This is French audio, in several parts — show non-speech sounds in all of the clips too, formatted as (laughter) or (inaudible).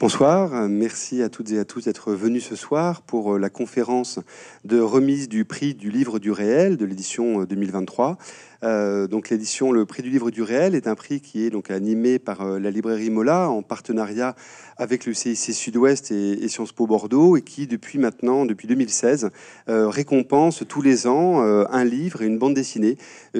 Bonsoir, merci à toutes et à tous d'être venus ce soir pour euh, la conférence de remise du prix du livre du réel de l'édition 2023. Euh, euh, donc l'édition Le prix du livre du réel est un prix qui est donc animé par la librairie Mola en partenariat avec le CIC Sud-Ouest et, Sciences Po Bordeaux et qui depuis maintenant, depuis 2016, récompense tous les ans un livre et une bande dessinée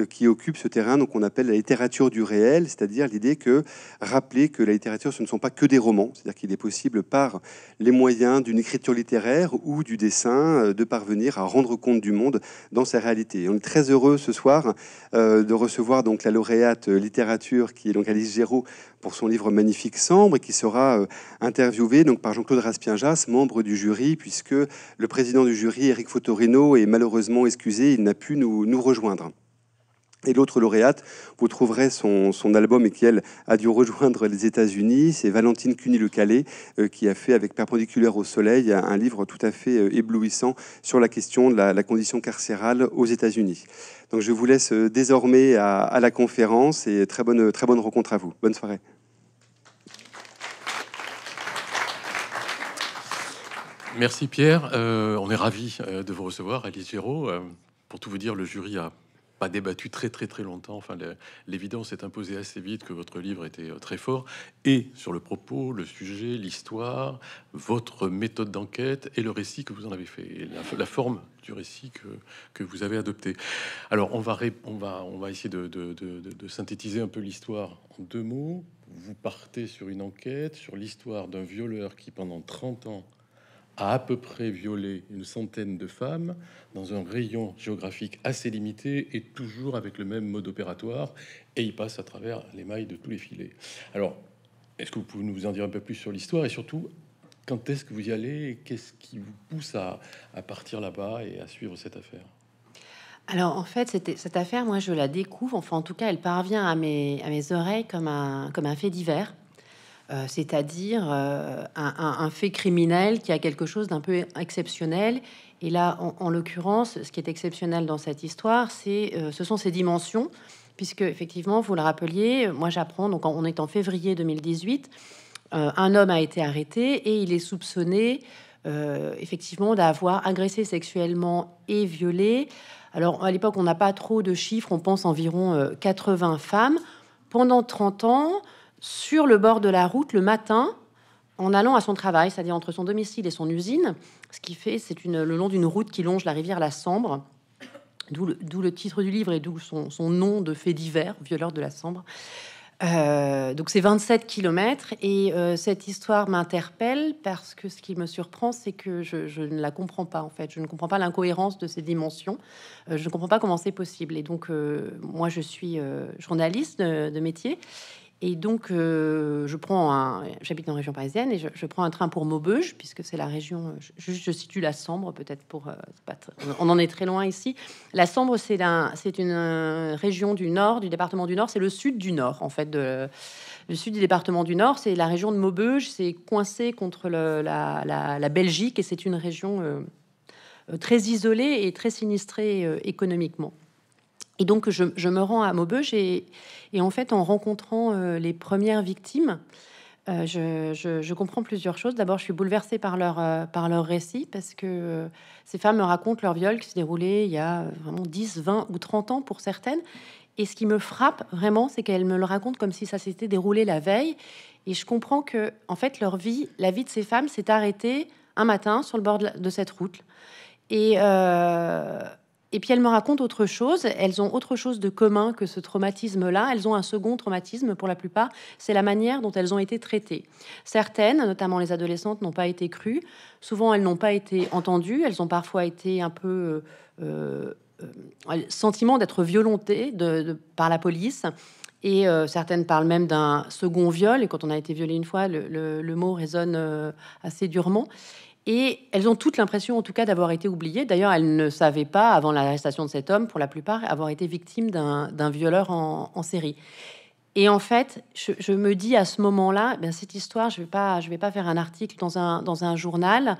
qui occupe ce terrain qu'on appelle la littérature du réel, c'est-à-dire l'idée que rappeler que la littérature ce ne sont pas que des romans, c'est-à-dire qu'il il est possible, par les moyens d'une écriture littéraire ou du dessin, euh, de parvenir à rendre compte du monde dans sa réalité. on est très heureux ce soir euh, de recevoir donc la lauréate euh, littérature qui est donc Alice Géraud pour son livre magnifique Sombre qui sera interviewé interviewée donc par Jean-Claude Raspienjas, membre du jury, puisque le président du jury, Eric Fotorino, est malheureusement excusé, il n'a pu nous, nous rejoindre. Et l'autre lauréate, vous trouverez son, son, album et qui, elle, a dû rejoindre les États-Unis. C'est Valentine Cuny-le-Calais euh, qui a fait, avec Perpendiculaire au Soleil, un livre tout à fait euh, éblouissant sur la question de la, condition carcérale aux États-Unis. Donc je vous laisse euh, désormais à, la conférence et très bonne, très bonne rencontre à vous. Bonne soirée. Merci Pierre. on est ravis de vous recevoir, Alice Giraud. pour tout vous dire, le jury a pas débattu très très très longtemps. Enfin, l'évidence est imposée assez vite que votre livre était euh, très fort et sur le propos, le sujet, l'histoire, votre méthode d'enquête et le récit que vous en avez fait, la, forme du récit que, que vous avez adopté. Alors, on va, on va, on va essayer de, de synthétiser un peu l'histoire en deux mots. Vous partez sur une enquête sur l'histoire d'un violeur qui, pendant 30 ans, a à peu près violé une centaine de femmes dans un rayon géographique assez limité et toujours avec le même mode opératoire, et il passe à travers les mailles de tous les filets. Alors, est-ce que vous pouvez nous en dire un peu plus sur l'histoire et surtout, quand est-ce que vous y allez Qu'est-ce qui vous pousse à, partir là-bas et à suivre cette affaire alors en fait, cette affaire, moi je la découvre, enfin en tout cas, elle parvient à mes, à mes oreilles comme comme un fait divers. Euh, c'est-à-dire euh, un, fait criminel qui a quelque chose d'un peu exceptionnel. Et là, en, l'occurrence, ce qui est exceptionnel dans cette histoire, c'est, euh, ce sont ces dimensions, puisque effectivement, vous le rappeliez, moi j'apprends, donc on est en février 2018, un homme a été arrêté et il est soupçonné effectivement d'avoir agressé sexuellement et violé. Alors à l'époque, on n'a pas trop de chiffres, on pense environ 80 femmes pendant 30 ans, sur le bord de la route le matin en allant à son travail, c'est-à-dire entre son domicile et son usine. Ce qui fait, c'est le long d'une route qui longe la rivière la Sambre, d'où le, titre du livre et d'où son, son, nom de fait divers, violeur de la Sambre. Euh, donc c'est 27 kilomètres et euh, cette histoire m'interpelle parce que ce qui me surprend, c'est que je, ne la comprends pas en fait. Je ne comprends pas l'incohérence de ces dimensions. Euh, je ne comprends pas comment c'est possible. Et donc moi, je suis journaliste de métier et donc, euh, je prends un. J'habite en région parisienne et je, prends un train pour Maubeuge, puisque c'est la région. Je, je situe la Sambre, peut-être pour. Euh, on en est très loin ici. La Sambre, c'est une euh, région du nord, du département du Nord. C'est le sud du Nord, en fait. le sud du département du Nord, c'est la région de Maubeuge. C'est coincé contre la, Belgique et c'est une région très isolée et très sinistrée économiquement. Et donc, je, me rends à Maubeuge et, et en fait, en rencontrant euh, les premières victimes, euh, je, comprends plusieurs choses. D'abord, je suis bouleversée par leur, euh, par leur récit parce que ces femmes me racontent leur viol qui s'est déroulé il y a vraiment 10, 20 ou 30 ans pour certaines. Et ce qui me frappe vraiment, c'est qu'elles me le racontent comme si ça s'était déroulé la veille. Et je comprends que, en fait, leur vie, la vie de ces femmes s'est arrêtée un matin sur le bord de, de cette route. Et et puis elles me racontent autre chose, elles ont autre chose de commun que ce traumatisme-là, elles ont un second traumatisme pour la plupart, c'est la manière dont elles ont été traitées. Certaines, notamment les adolescentes, n'ont pas été crues, souvent elles n'ont pas été entendues, elles ont parfois été un peu... Euh, euh, euh, sentiment d'être violentées de, par la police. Et certaines parlent même d'un second viol. Et quand on a été violé une fois, le, le mot résonne assez durement. Et elles ont toutes l'impression, en tout cas, d'avoir été oubliées. D'ailleurs, elles ne savaient pas, avant l'arrestation de cet homme, pour la plupart, avoir été victimes d'un violeur en, série. Et en fait, je, me dis à ce moment-là, ben, cette histoire, je ne vais, pas, faire un article dans un, journal.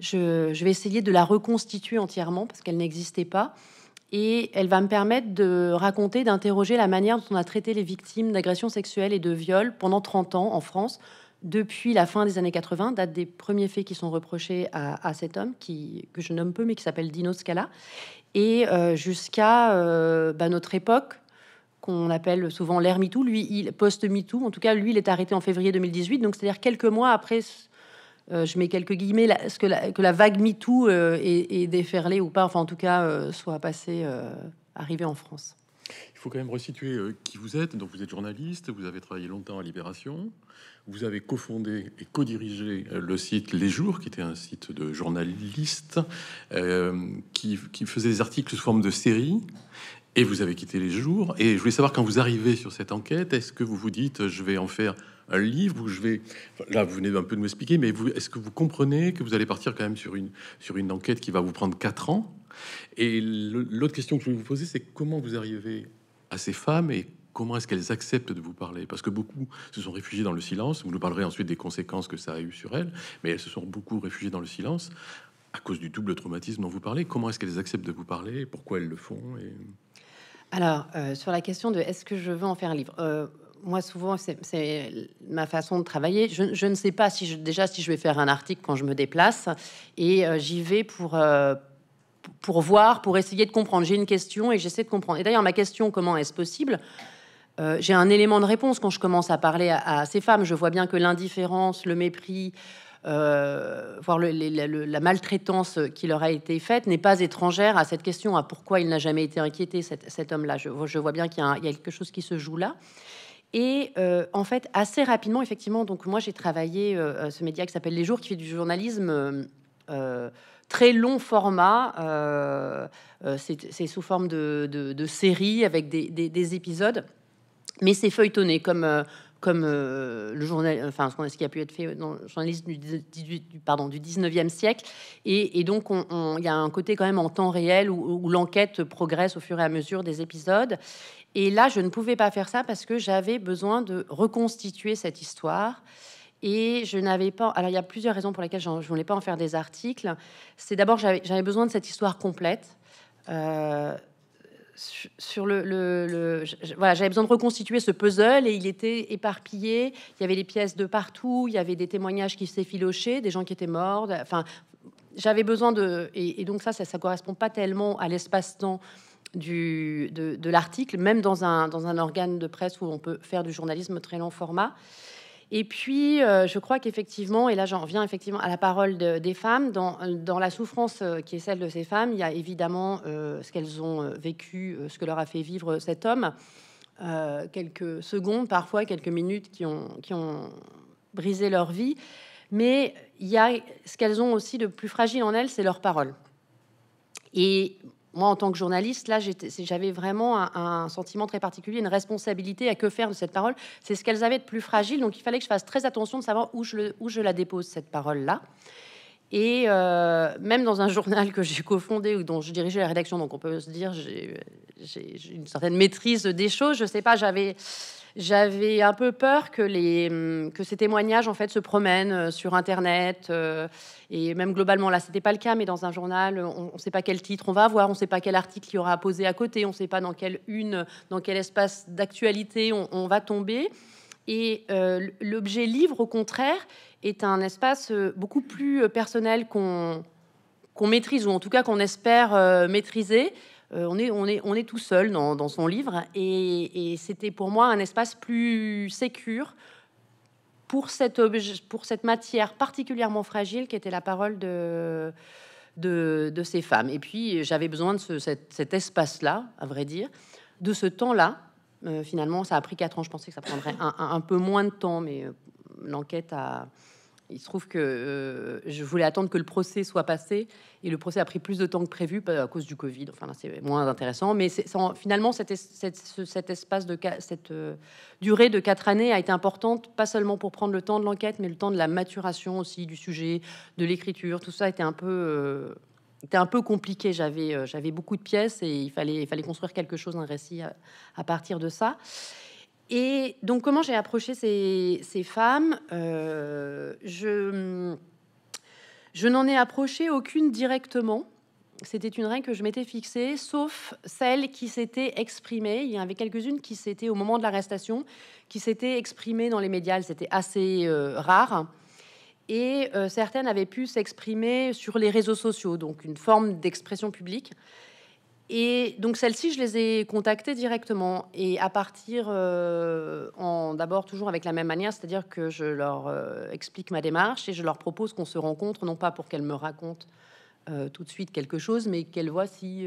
Je, je vais essayer de la reconstituer entièrement parce qu'elle n'existait pas. Et elle va me permettre de raconter, d'interroger la manière dont on a traité les victimes d'agressions sexuelles et de viols pendant 30 ans en France, depuis la fin des années 80, date des premiers faits qui sont reprochés à, cet homme, qui, que je nomme peu, mais qui s'appelle Dino Scala, et euh, jusqu'à euh, bah, notre époque, qu'on appelle souvent l'ère MeToo, lui, post-MeToo, en tout cas, lui, il est arrêté en février 2018, donc c'est-à-dire quelques mois après, euh, je mets quelques guillemets, ce que, la, que la vague MeToo est, déferlée ou pas, enfin en tout cas, soit passée, arrivée en France. Il faut quand même resituer qui vous êtes. Donc vous êtes journaliste, vous avez travaillé longtemps à Libération, vous avez cofondé et co-dirigé euh, le site Les Jours, qui était un site de journalistes euh, qui, faisait des articles sous forme de séries. Et vous avez quitté Les Jours. Et je voulais savoir, quand vous arrivez sur cette enquête, est-ce que vous vous dites, je vais en faire un livre ou je vais. Là, vous venez un peu de m'expliquer, mais est-ce que vous comprenez que vous allez partir quand même sur une, sur une enquête qui va vous prendre quatre ans Et l'autre question que je voulais vous poser, c'est comment vous arrivez à ces femmes et comment est-ce qu'elles acceptent de vous parler Parce que beaucoup se sont réfugiés dans le silence. Vous nous parlerez ensuite des conséquences que ça a eu sur elles, mais elles se sont beaucoup réfugiées dans le silence à cause du double traumatisme dont vous parlez. Comment est-ce qu'elles acceptent de vous parler Pourquoi elles le font et... Alors, euh, sur la question de est-ce que je veux en faire un livre euh, Moi, souvent, c'est ma façon de travailler. Je, ne sais pas si je, déjà si je vais faire un article quand je me déplace, et euh, j'y vais pour pour voir, pour essayer de comprendre. J'ai une question et j'essaie de comprendre. Et d'ailleurs, ma question, comment est-ce possible euh, j'ai un élément de réponse quand je commence à parler à, ces femmes. Je vois bien que l'indifférence, le mépris, euh, voire la maltraitance qui leur a été faite n'est pas étrangère à cette question, à pourquoi il n'a jamais été inquiété, cet, homme-là. Je, vois bien qu'il y, a quelque chose qui se joue là. Et euh, en fait, assez rapidement, effectivement, donc moi j'ai travaillé ce média qui s'appelle Les Jours, qui fait du journalisme très long format. C'est, sous forme de, de, séries avec des épisodes mais c'est feuilletonné comme euh, comme euh, le journal, enfin ce qui a pu être fait dans le journalisme du, 18, du, pardon, du 19e siècle. Et, donc, il y a un côté quand même en temps réel où, l'enquête progresse au fur et à mesure des épisodes. Et là, je ne pouvais pas faire ça parce que j'avais besoin de reconstituer cette histoire. Et je n'avais pas. Alors, il y a plusieurs raisons pour lesquelles je ne voulais pas en faire des articles. C'est d'abord, j'avais besoin de cette histoire complète. Euh, sur le, j'avais besoin de reconstituer ce puzzle et il était éparpillé. Il y avait des pièces de partout, il y avait des témoignages qui s'effilochaient, des gens qui étaient morts. Enfin, j'avais besoin de et, donc ça, ça, correspond pas tellement à l'espace-temps du de, l'article, même dans dans un organe de presse où on peut faire du journalisme très long format. Et puis, euh, je crois qu'effectivement, et là j'en reviens effectivement à la parole des femmes, dans, euh, la souffrance euh, qui est celle de ces femmes, il y a évidemment ce qu'elles ont vécu, ce que leur a fait vivre cet homme, quelques secondes, parfois quelques minutes qui ont, qui ont brisé leur vie. Mais il y a ce qu'elles ont aussi de plus fragile en elles, c'est leur parole. Et moi, en tant que journaliste, là, j'avais vraiment un, sentiment très particulier, une responsabilité à que faire de cette parole. C'est ce qu'elles avaient de plus fragile, donc il fallait que je fasse très attention de savoir où je, où je la dépose, cette parole-là. Et euh, même dans un (laughs) journal que j'ai cofondé ou dont je dirigeais la rédaction, donc on peut se dire, j'ai j'ai une certaine maîtrise des choses. Je sais pas, j'avais j'avais un peu peur que, les, hum, que ces témoignages en fait se promènent euh, sur Internet euh, et même globalement. Là, c'était pas le cas, mais dans un journal, on ne sait pas quel titre on va avoir, on ne sait pas quel article il y aura à poser à côté, on ne sait pas dans quelle une, dans quel espace d'actualité on, va tomber. Et euh, l'objet livre, au contraire, est un espace beaucoup plus personnel qu'on qu'on maîtrise ou en tout cas qu'on espère maîtriser. Euh, on, est, tout seul dans, son livre et, c'était pour moi un espace plus sécur pour, cette matière particulièrement fragile qui était la parole de, ces femmes. Et puis j'avais besoin de cet, espace-là, à vrai dire, de ce temps-là. Euh, finalement, ça a pris quatre ans. Je pensais que ça prendrait un peu moins de temps, mais euh, l'enquête a, il se trouve que euh, je voulais attendre que le procès soit passé et le procès a pris plus de temps que prévu à cause du Covid. Enfin, c'est moins intéressant, mais finalement, cet, cet, espace de cette euh, durée de quatre années a été importante, pas seulement pour prendre le temps de l'enquête, mais le temps de la maturation aussi du sujet, de l'écriture. Tout ça était un peu, euh, un peu compliqué. J'avais, beaucoup de pièces et il fallait, il fallait construire quelque chose, un récit à, à partir de ça. Et donc, comment j'ai approché ces, ces femmes euh, Je, je n'en ai approché aucune directement. C'était une règle que je m'étais fixée, sauf celles qui s'étaient exprimées. Il y en avait quelques-unes qui s'étaient, au moment de l'arrestation, qui s'étaient exprimées dans les médias. C'était assez euh, rare. Et euh, certaines avaient pu s'exprimer sur les réseaux sociaux, donc une forme d'expression publique. Et donc celles-ci, je les ai contactées directement et à partir euh, en d'abord toujours avec la même manière, c'est-à-dire que je leur euh, explique ma démarche et je leur propose qu'on se rencontre, non pas pour qu'elles me racontent euh, tout de suite quelque chose, mais qu'elles voient si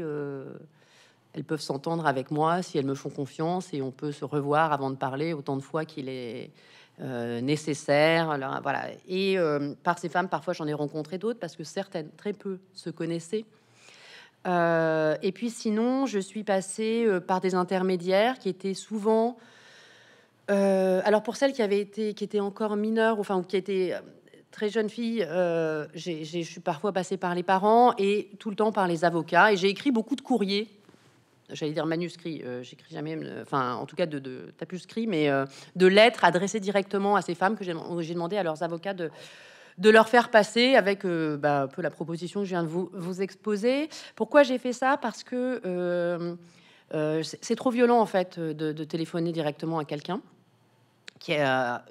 elles peuvent s'entendre avec moi, si elles me font confiance et on peut se revoir avant de parler autant de fois qu'il est nécessaire. voilà. Et par ces femmes, parfois j'en ai rencontré d'autres parce que certaines, très peu, se connaissaient. Euh, et puis sinon, je suis passée euh, par des intermédiaires qui étaient souvent. Euh, alors pour celles qui avaient été, qui étaient encore mineures, enfin ou qui étaient très jeunes filles, je suis parfois passée par les parents et tout le temps par les avocats. Et j'ai écrit beaucoup de courriers. J'allais dire manuscrits. J'écris jamais, enfin en tout cas de, de tapuscrits, mais de lettres adressées directement à ces femmes que j'ai demandé à leurs avocats de de leur faire passer avec euh, bah, un peu la proposition que je viens de vous, exposer. Pourquoi j'ai fait ça Parce que euh, euh, c'est trop violent en fait de, téléphoner directement à quelqu'un. Qui est,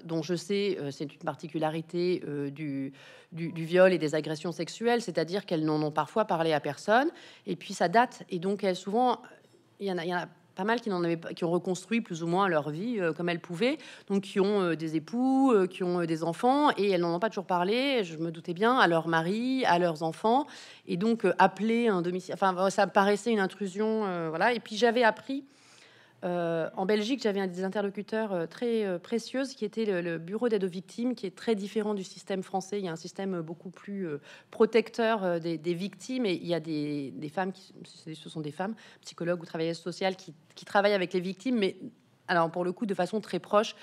dont je sais, c'est une particularité du, du, viol et des agressions sexuelles, c'est-à-dire qu'elles n'en ont parfois parlé à personne, et puis ça date, et donc elles souvent, il y a, il y en a mal qui n'en avaient qui ont reconstruit plus ou moins leur vie euh, comme elles pouvaient, donc qui ont euh, des époux, euh, qui ont des enfants, et elles n'en ont pas toujours parlé. Je me doutais bien à leur mari, à leurs enfants, et donc appeler un domicile. Enfin, ça paraissait une intrusion, voilà. Et puis j'avais appris euh, en Belgique, j'avais des interlocuteurs euh, très euh, précieux qui était le, bureau d'aide aux victimes, qui est très différent du système français. Il y a un système beaucoup plus protecteur des, victimes et il y a des, femmes ce sont des femmes psychologues ou travailleuses sociales qui, travaillent avec les victimes, mais alors pour le coup de façon très proche.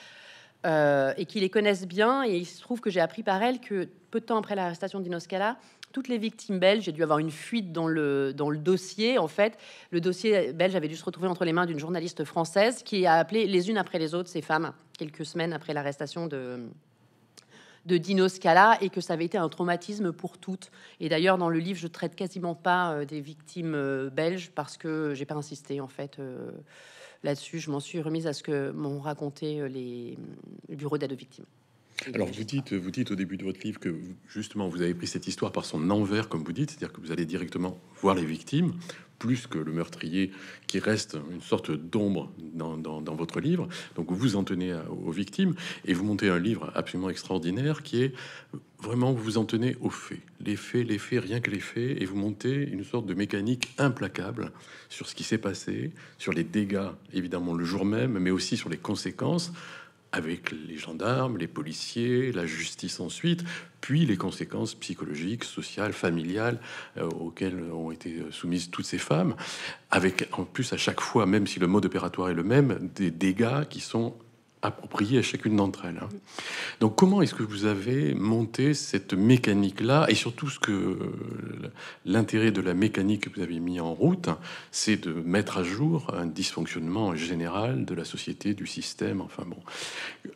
et qui les connaissent bien, et il se trouve que j'ai appris par elles que peu de temps après l'arrestation d'Inoscala, toutes les victimes belges. J'ai dû avoir une fuite dans le, dans le dossier. En fait, le dossier belge avait dû se retrouver entre les mains d'une journaliste française qui a appelé les unes après les autres ces femmes quelques semaines après l'arrestation de, de Dino Scala et que ça avait été un traumatisme pour toutes. Et d'ailleurs, dans le livre, je traite quasiment pas euh, des victimes euh, belges parce que j'ai pas insisté en fait. Euh, là-dessus, je m'en suis remise à ce que m'ont raconté les bureaux d'aide aux victimes. Alors vous dites, au début de votre livre que justement vous avez pris cette histoire par son envers, comme vous dites, c'est-à-dire que vous allez directement voir les victimes, plus que le meurtrier qui reste une sorte d'ombre dans, votre livre. Donc vous vous en tenez aux victimes et vous montez un livre absolument extraordinaire qui est vraiment vous vous en tenez aux faits, les faits, les faits, rien que les faits, et vous montez une sorte de mécanique implacable sur ce qui s'est passé, sur les dégâts évidemment le jour même, mais aussi sur les conséquences avec les gendarmes, les policiers, la justice ensuite, puis les conséquences psychologiques, sociales, familiales euh, auxquelles ont été soumises toutes ces femmes, avec en plus à chaque fois, même si le mode opératoire est le même, des dégâts qui sont approprié à chacune d'entre elles. Hein. Donc comment est-ce que vous avez monté cette mécanique-là et surtout ce que l'intérêt de la mécanique que vous avez mis en route, c'est de mettre à jour un dysfonctionnement général de la société, du système, enfin bon.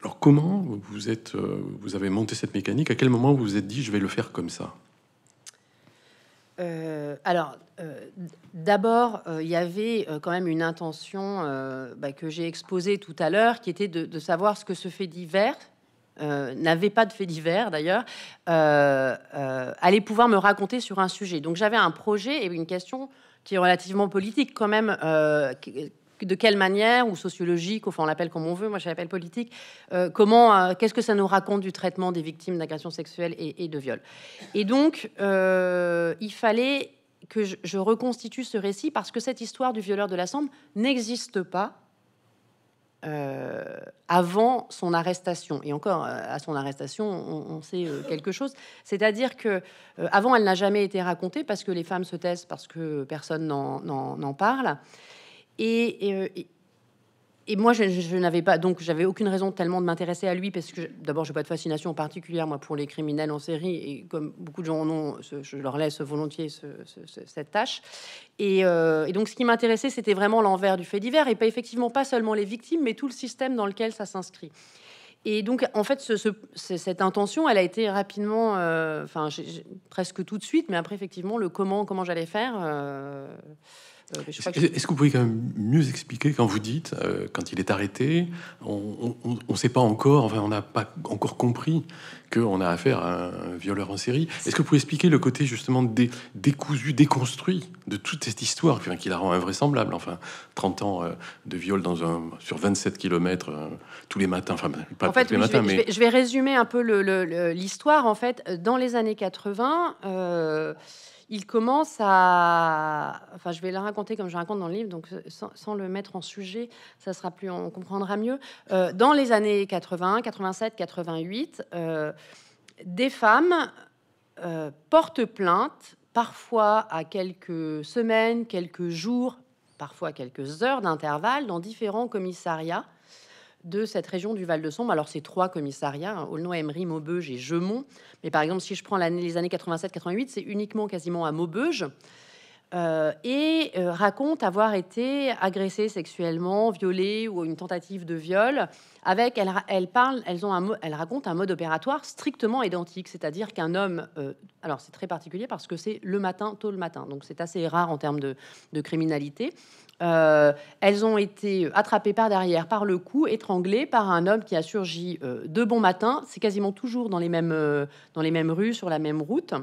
Alors comment vous euh, vous avez monté cette mécanique À quel moment vous vous êtes dit je vais le faire comme ça euh, alors, euh, d'abord, il euh, y avait quand même une intention bah, que j'ai exposée tout à l'heure, qui était de, de, savoir ce que ce fait divers n'avait pas de fait divers d'ailleurs, allait pouvoir me raconter sur un sujet. Donc j'avais un projet et une question qui est relativement politique quand même, de quelle manière, ou sociologique, enfin on l'appelle comme on veut, moi je l'appelle politique, euh, comment, euh, qu'est-ce que ça nous raconte du traitement des victimes d'agressions sexuelles et, de viols. Et donc, euh, il fallait que je, reconstitue ce récit parce que cette histoire du violeur de la n'existe pas avant son arrestation. Et encore, à son arrestation, on, sait quelque chose. C'est-à-dire que avant, elle n'a jamais été racontée parce que les femmes se taisent, parce que personne n'en parle. Euh, et, moi, je, n'avais pas, donc j'avais aucune raison tellement de m'intéresser à lui parce que d'abord, j'ai pas de fascination particulière moi pour les criminels en série et comme beaucoup de gens en ont, je leur laisse volontiers cette tâche. Euh, et, donc, ce qui m'intéressait, c'était vraiment l'envers du fait divers et pas effectivement pas seulement les victimes, mais tout le système dans lequel ça s'inscrit. Et donc, en fait, cette intention, elle a été rapidement, euh, enfin, presque tout de suite, mais après, effectivement, le comment, comment j'allais faire. Euh, est-ce que vous pouvez quand même mieux expliquer quand vous dites, euh, quand il est arrêté, on ne sait pas encore, enfin on n'a pas encore compris qu'on a affaire à un violeur en série. Est-ce que vous pouvez expliquer le côté justement décousu, déconstruit de toute cette histoire qui la rend invraisemblable Enfin, 30 ans euh, de viol dans un, sur 27 km tous les matins, enfin pas tous les matins, mais... Je je vais, résumer un peu l'histoire. En fait, dans les années 80 il commence à. Enfin, je vais le raconter comme je raconte dans le livre, donc euh, sans, le mettre en sujet, ça sera plus, on comprendra mieux. Euh, dans les années 80, 87, 88, des femmes euh, portent plainte, parfois à quelques semaines, quelques jours, parfois à quelques heures d'intervalle, dans différents commissariats de cette région du Val-de-Somme. Alors, c'est trois commissariats, hein, Aulnoy, Emery, Maubeuge et Gemont. Mais par exemple, si je prends les années 87-88, c'est uniquement quasiment à Maubeuge. Euh, et euh, raconte avoir été agressée sexuellement, violée ou une tentative de viol. Avec, elle, elles ont un, elle raconte un mode opératoire strictement identique, c'est-à-dire qu'un homme, euh, alors c'est très particulier parce que c'est le matin, tôt le matin, donc c'est assez rare en termes de criminalité. Euh, elles ont été attrapées par derrière, par le cou, étranglées par un homme qui a surgi euh, de bon matin. C'est quasiment toujours dans les mêmes, euh, dans les mêmes rues, sur la même route.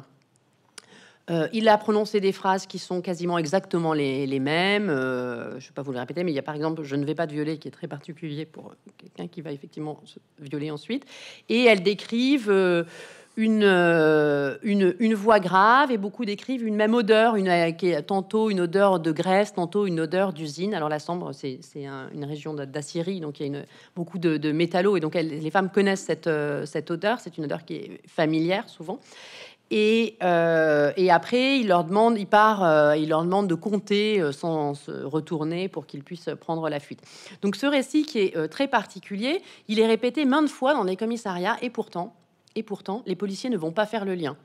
il a prononcé des phrases qui sont quasiment exactement les, les mêmes. je ne vais pas vous le répéter, mais il y a par exemple Je ne vais pas te violer, qui est très particulier pour quelqu'un qui va effectivement se violer ensuite. Et elles décrivent euh, une, une, voix grave et beaucoup décrivent une même odeur, euh, qui tantôt une odeur de graisse, tantôt une odeur d'usine. Alors la Sambre, c'est une région d'Assyrie, donc il y a beaucoup de, métallos et donc les femmes connaissent cette, euh, cette odeur. C'est une odeur qui est familière souvent. Et, et, après, il leur demande, il part, il leur demande de compter sans se retourner pour qu'ils puissent prendre la fuite. Donc ce récit qui est très particulier, il est répété maintes fois dans les commissariats et pourtant, et pourtant, les policiers ne vont pas faire le lien.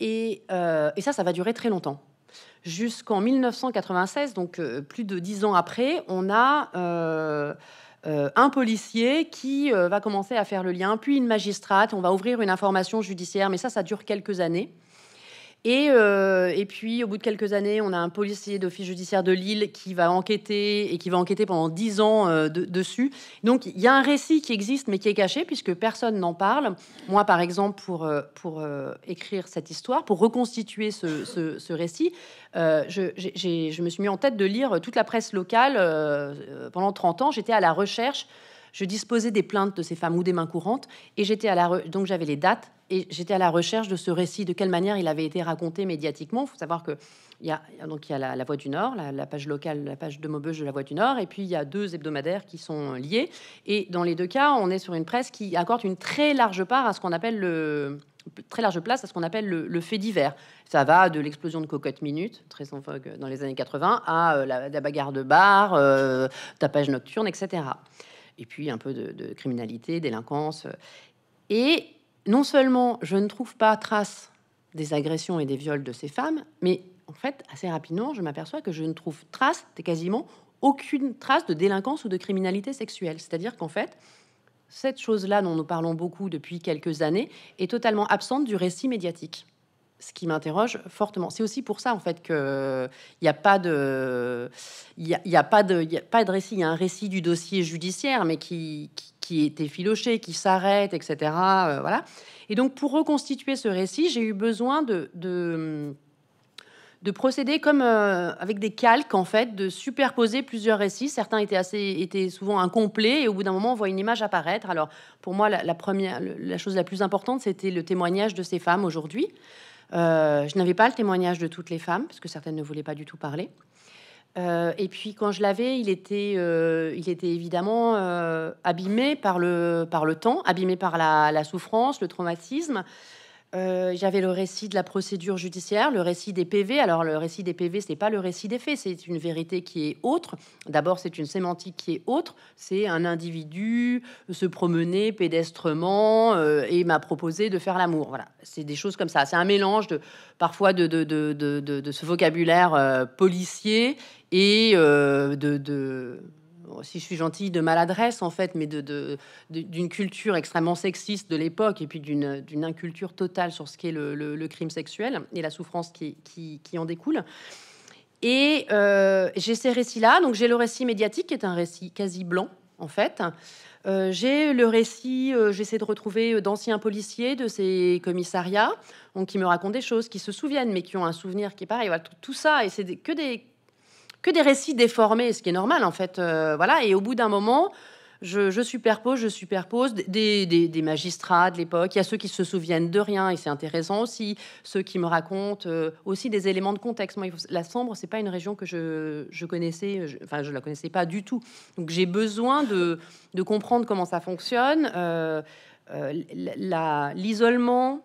Et, euh, ça, ça va durer très longtemps. Jusqu'en 1996, donc euh, plus de dix ans après, on a euh, un policier qui va commencer à faire le lien, puis une magistrate, on va ouvrir une information judiciaire, mais ça, ça dure quelques années. Et, euh, et puis, au bout de quelques années, on a un policier d'office judiciaire de Lille qui va enquêter et qui va enquêter pendant dix ans euh, dessus. Donc, il y a un récit qui existe, mais qui est caché puisque personne n'en parle. Moi, par exemple, pour, euh, pour écrire cette histoire, pour reconstituer ce, ce, récit, je, je, me suis mis en tête de lire toute la presse locale pendant 30 ans. J'étais à la recherche je disposais des plaintes de ces femmes ou des mains courantes, et j'étais à la donc j'avais les dates et j'étais à la recherche de ce récit, de quelle manière il avait été raconté médiatiquement. Il faut savoir que y a donc il y a la, la Voix du Nord, la, page locale, la page de Maubeuge de la Voix du Nord, et puis il y a deux hebdomadaires qui sont liés. Et dans les deux cas, on est sur une presse qui accorde une très large part à ce qu'on appelle le très large place à ce qu'on appelle le, fait divers. Ça va de l'explosion de cocotte minute, très en vogue dans les années 80, à euh, la, bagarre de bar, euh, tapage nocturne, etc et puis un peu de, de criminalité, délinquance. Et non seulement je ne trouve pas trace des agressions et des viols de ces femmes, mais en fait, assez rapidement, je m'aperçois que je ne trouve trace, quasiment aucune trace de délinquance ou de criminalité sexuelle. C'est-à-dire qu'en fait, cette chose-là dont nous parlons beaucoup depuis quelques années est totalement absente du récit médiatique ce qui m'interroge fortement. C'est aussi pour ça, en fait, qu'il n'y a pas de... Il a, pas de... a pas de récit. Il y a un récit du dossier judiciaire, mais qui, qui, qui est effiloché, qui s'arrête, etc. Euh, voilà. Et donc, pour reconstituer ce récit, j'ai eu besoin de, de... procéder comme euh, avec des calques en fait, de superposer plusieurs récits. Certains étaient assez, étaient souvent incomplets et au bout d'un moment on voit une image apparaître. Alors pour moi la première, la chose la plus importante c'était le témoignage de ces femmes aujourd'hui. Euh, je n'avais pas le témoignage de toutes les femmes, parce que certaines ne voulaient pas du tout parler. Euh, et puis quand je l'avais, il était, euh, évidemment abîmé par le, temps, abîmé par la souffrance, le traumatisme. Euh, j'avais le récit de la procédure judiciaire, le récit des PV. Alors, le récit des PV, ce n'est pas le récit des faits, c'est une vérité qui est autre. D'abord, c'est une sémantique qui est autre. C'est un individu se promener pédestrement euh, et m'a proposé de faire l'amour. Voilà, c'est des choses comme ça. C'est un mélange de parfois de, de, ce vocabulaire euh, policier et de si je suis gentille, de maladresse en fait, mais de, d'une culture extrêmement sexiste de l'époque et puis d'une, inculture totale sur ce qu'est le, le, crime sexuel et la souffrance qui, en découle. Et euh, j'ai ces récits-là. Donc j'ai le récit médiatique qui est un récit quasi blanc en fait. Euh, j'ai le récit, euh, j'essaie de retrouver d'anciens policiers de ces commissariats donc, qui me racontent des choses, qui se souviennent, mais qui ont un souvenir qui est pareil. Voilà, tout, ça, et c'est que des que des récits déformés, ce qui est normal en fait. Euh, voilà, et au bout d'un moment, je, superpose, je superpose des, magistrats de l'époque. Il y a ceux qui se souviennent de rien, et c'est intéressant aussi. Ceux qui me racontent euh, aussi des éléments de contexte. Moi, la Sambre, c'est pas une région que je, connaissais, enfin, je la connaissais pas du tout. Donc, j'ai besoin de, comprendre comment ça fonctionne. Euh, l'isolement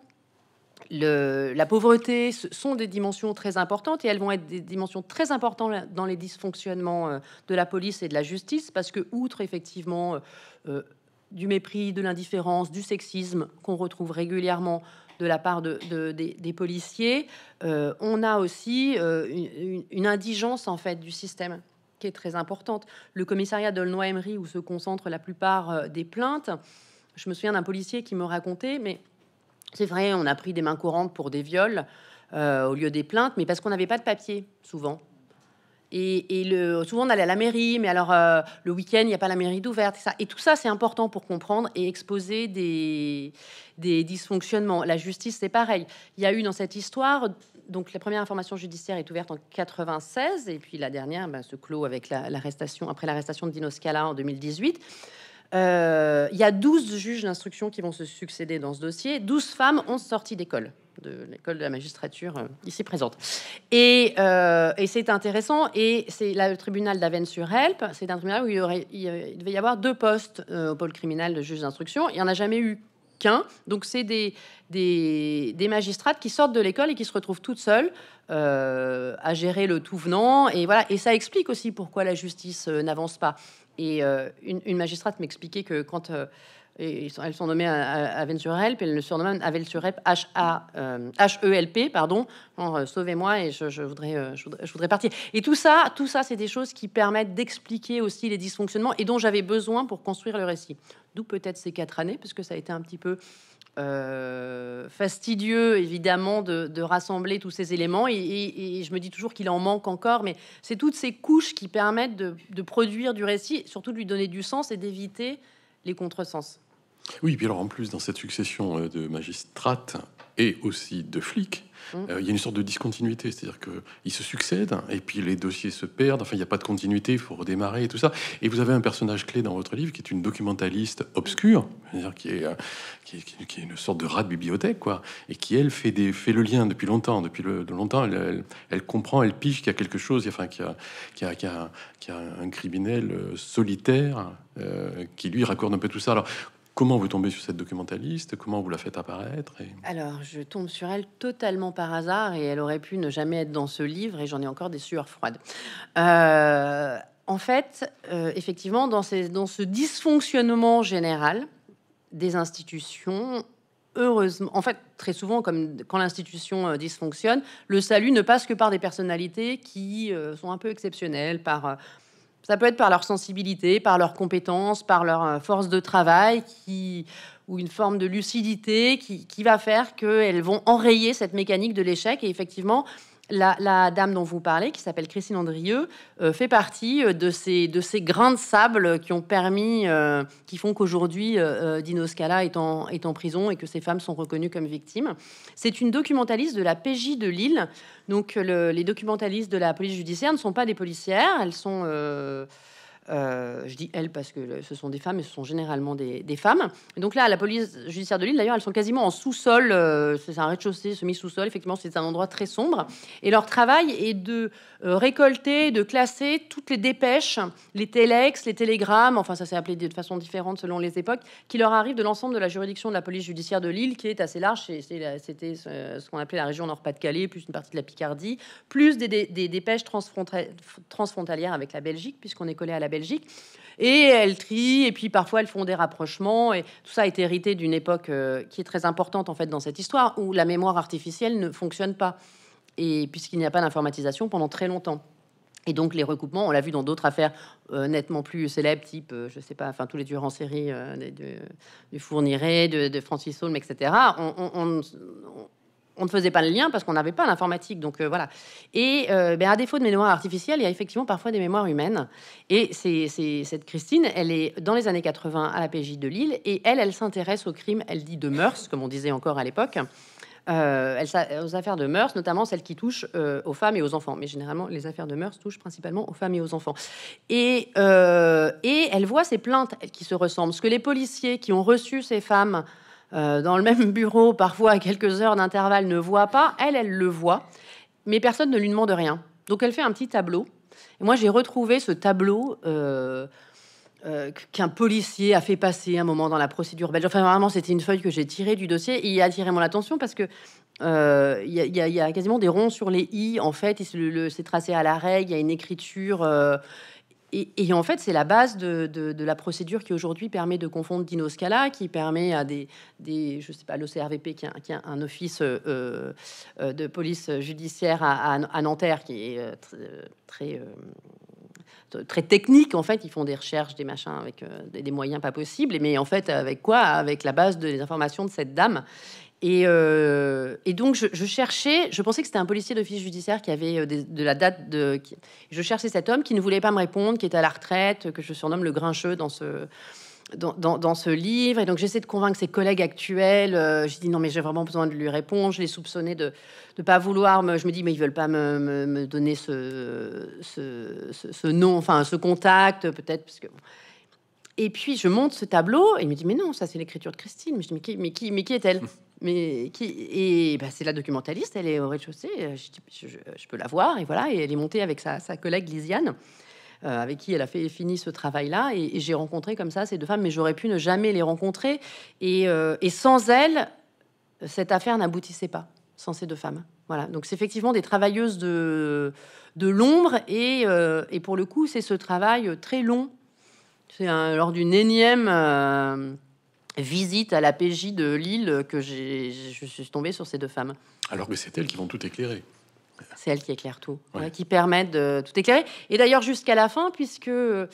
la pauvreté sont des dimensions très importantes et elles vont être des dimensions très importantes dans les dysfonctionnements euh, de la police et de la justice parce que, outre effectivement euh, euh, du mépris, de l'indifférence, du sexisme qu'on retrouve régulièrement de la part des, policiers, on a aussi une, indigence en fait du système qui est très importante. Le commissariat dolnoy emery où se concentrent la plupart des plaintes. Je me souviens d'un policier qui me racontait, mais c'est vrai, on a pris des mains courantes pour des viols euh, au lieu des plaintes, mais parce qu'on n'avait pas de papier, souvent. Et, le, souvent, on allait à la mairie, mais alors euh, le week-end, il n'y a pas la mairie d'ouverte. Et, ça. et tout ça, c'est important pour comprendre et exposer des, dysfonctionnements. La justice, c'est pareil. Il y a eu dans cette histoire, donc la première information judiciaire est ouverte en 96, et puis la dernière ben, se clôt avec l'arrestation, après l'arrestation de Dino Scala en 2018. Euh, il y a 12 juges d'instruction qui vont se succéder dans ce dossier, 12 femmes, ont sorti d'école de l'école de la magistrature euh, ici présente. Euh, et, c'est intéressant. Et c'est le tribunal d'Avennes-sur-Helpe. C'est un tribunal où il, y aurait, il, devait y avoir deux postes au pôle criminel de juge d'instruction. Il n'y en a jamais eu. Donc, c'est des, des, magistrates qui sortent de l'école et qui se retrouvent toutes seules euh, à gérer le tout venant. Et voilà. Et ça explique aussi pourquoi la justice euh, n'avance pas. Et euh, une, une, magistrate m'expliquait que quand elles sont nommées Help, et le surnom Help, H-E-L-P, euh, e pardon, euh, sauvez-moi et euh, je, voudrais, je, voudrais, partir. Et tout ça, tout ça, c'est des choses qui permettent d'expliquer aussi les dysfonctionnements et dont j'avais besoin pour construire le récit. D'où peut-être ces quatre années, parce que ça a été un petit peu fastidieux, évidemment, de, rassembler tous ces éléments. Et, je me dis toujours qu'il en manque encore, mais c'est toutes ces couches qui permettent de produire du récit, surtout de lui donner du sens et d'éviter les contresens. Oui, puis alors en plus, dans cette succession euh, de magistrates, et aussi de flics, mmh. euh, il y a une sorte de discontinuité, c'est-à-dire qu'ils se succèdent et puis les dossiers se perdent, enfin il n'y a pas de continuité, il faut redémarrer et tout ça. Et vous avez un personnage clé dans votre livre qui est une documentaliste obscure, dire euh, qui est, qui, une sorte de rat de bibliothèque, quoi, et qui elle fait, des, fait le lien depuis longtemps, depuis le, de longtemps, elle, comprend, elle pige qu'il y a quelque chose, enfin qu'il y a, un criminel euh, solitaire qui lui raccorde un peu tout ça. Alors Comment vous tombez sur cette documentaliste Comment vous la faites apparaître Alors, je tombe sur elle totalement par hasard et elle aurait pu ne jamais être dans ce livre et j'en ai encore des sueurs froides. Euh, en fait, euh, effectivement, dans, ces, dans ce dysfonctionnement général des institutions, heureusement, en fait, très souvent, comme quand l'institution euh, dysfonctionne, le salut ne passe que par des personnalités qui sont un peu exceptionnelles, par ça peut être par leur sensibilité, par leurs compétences, par leur euh, force de travail qui, ou une forme de lucidité qui, qui va faire qu'elles vont enrayer cette mécanique de l'échec. Et effectivement, la, dame dont vous parlez, qui s'appelle Christine Andrieux, euh, fait partie euh, de ces, de ces grains de sable qui ont permis, euh, qui font qu'aujourd'hui Dino Scala est en, prison et que ces femmes sont reconnues comme victimes. C'est une documentaliste de la PJ de Lille. Donc les documentalistes de la police judiciaire ne sont pas des policières, elles sont euh, je dis elles parce que ce sont des femmes et ce sont généralement des, femmes. donc là, la police judiciaire de Lille, d'ailleurs, elles sont quasiment en sous-sol. Euh, c'est un rez-de-chaussée semi-sous-sol. Effectivement, c'est un endroit très sombre. Et leur travail est de euh, récolter, de classer toutes les dépêches, les téléx les télégrammes, enfin ça s'est appelé de façon différente selon les époques, qui leur arrivent de l'ensemble de la juridiction de la police judiciaire de Lille, qui est assez large. C'était ce qu'on appelait la région Nord-Pas-de-Calais, plus une partie de la Picardie, plus des, dépêches transfrontalières avec la Belgique, puisqu'on est collé à la Belgique. Et elles trient, et puis parfois elles font des rapprochements, et tout ça a été hérité d'une époque euh, qui est très importante en fait dans cette histoire, où la mémoire artificielle ne fonctionne pas, et puisqu'il n'y a pas d'informatisation pendant très longtemps. Et donc les recoupements, on l'a vu dans d'autres affaires euh, nettement plus célèbres, type, euh, je sais pas, enfin tous les tueurs en série du Fourniret, de, Francis Holm, etc. on, on, on ne faisait pas le lien parce qu'on n'avait pas l'informatique. Donc euh, voilà. Et euh, ben, à défaut de mémoire artificielle, il y a effectivement parfois des mémoires humaines. Et c'est cette Christine, elle est dans les années 80 à la PJ de Lille et elle, elle s'intéresse aux crimes, elle dit de mœurs, comme on disait encore à l'époque. Euh, aux affaires de mœurs, notamment celles qui touchent aux femmes et aux enfants. Mais généralement, les affaires de mœurs touchent principalement aux femmes et aux enfants. Et, et elle voit ces plaintes qui se ressemblent. Ce que les policiers qui ont reçu ces femmes euh, dans le même bureau, parfois à quelques heures d'intervalle, ne voit pas. Elle, elle le voit, mais personne ne lui demande rien. Donc elle fait un petit tableau. Et moi, j'ai retrouvé ce tableau euh, euh, qu'un policier a fait passer un moment dans la procédure belge. Enfin, vraiment, c'était une feuille que j'ai tirée du dossier et il a attiré mon attention parce que il y, y, a quasiment des ronds sur les i en fait. C'est tracé à l'arrêt. Il y a une écriture et, en fait, c'est la base de, la procédure qui aujourd'hui permet de confondre Dinoscala, qui permet à des, je sais pas, l'OCRVP, qui, qui un, office euh, euh, de police judiciaire à, Nanterre, qui est euh, très, très, technique. En fait, ils font des recherches, des machins avec des, moyens pas possibles. Mais en fait, avec quoi Avec la base des informations de cette dame. Et, euh, et, donc, je, cherchais, je pensais que c'était un policier d'office judiciaire qui avait euh, de la date de. je cherchais cet homme qui ne voulait pas me répondre, qui était à la retraite, que je surnomme le grincheux dans ce. Dans, dans, ce livre, et donc j'essaie de convaincre ses collègues actuels. Euh, j'ai dit non, mais j'ai vraiment besoin de lui répondre. Je les soupçonné de ne pas vouloir. Me, je me dis, mais ils veulent pas me, me, donner ce, ce, ce, nom, enfin ce contact, peut-être. Parce que... Et puis je monte ce tableau, et il me dit, mais non, ça c'est l'écriture de Christine. Mais mais qui, mais qui est-elle mais qui et bah, c'est la documentaliste. Elle est au rez-de-chaussée. Euh, je, peux la voir et voilà. Et elle est montée avec sa, sa collègue Lisiane. Euh, avec qui elle a fait fini ce travail-là. Et, j'ai rencontré comme ça ces deux femmes, mais j'aurais pu ne jamais les rencontrer. Et, euh, et sans elles, cette affaire n'aboutissait pas, sans ces deux femmes. Voilà, donc c'est effectivement des travailleuses de, de l'ombre. Et, et, pour le coup, c'est ce travail très long. C'est lors d'une énième visite à la PJ de Lille que je suis tombée sur ces deux femmes. Alors que c'est elles qui vont tout éclairer. C'est elles qui éclairent tout, qui permettent de tout éclairer. Et d'ailleurs, jusqu'à la fin, puisque euh,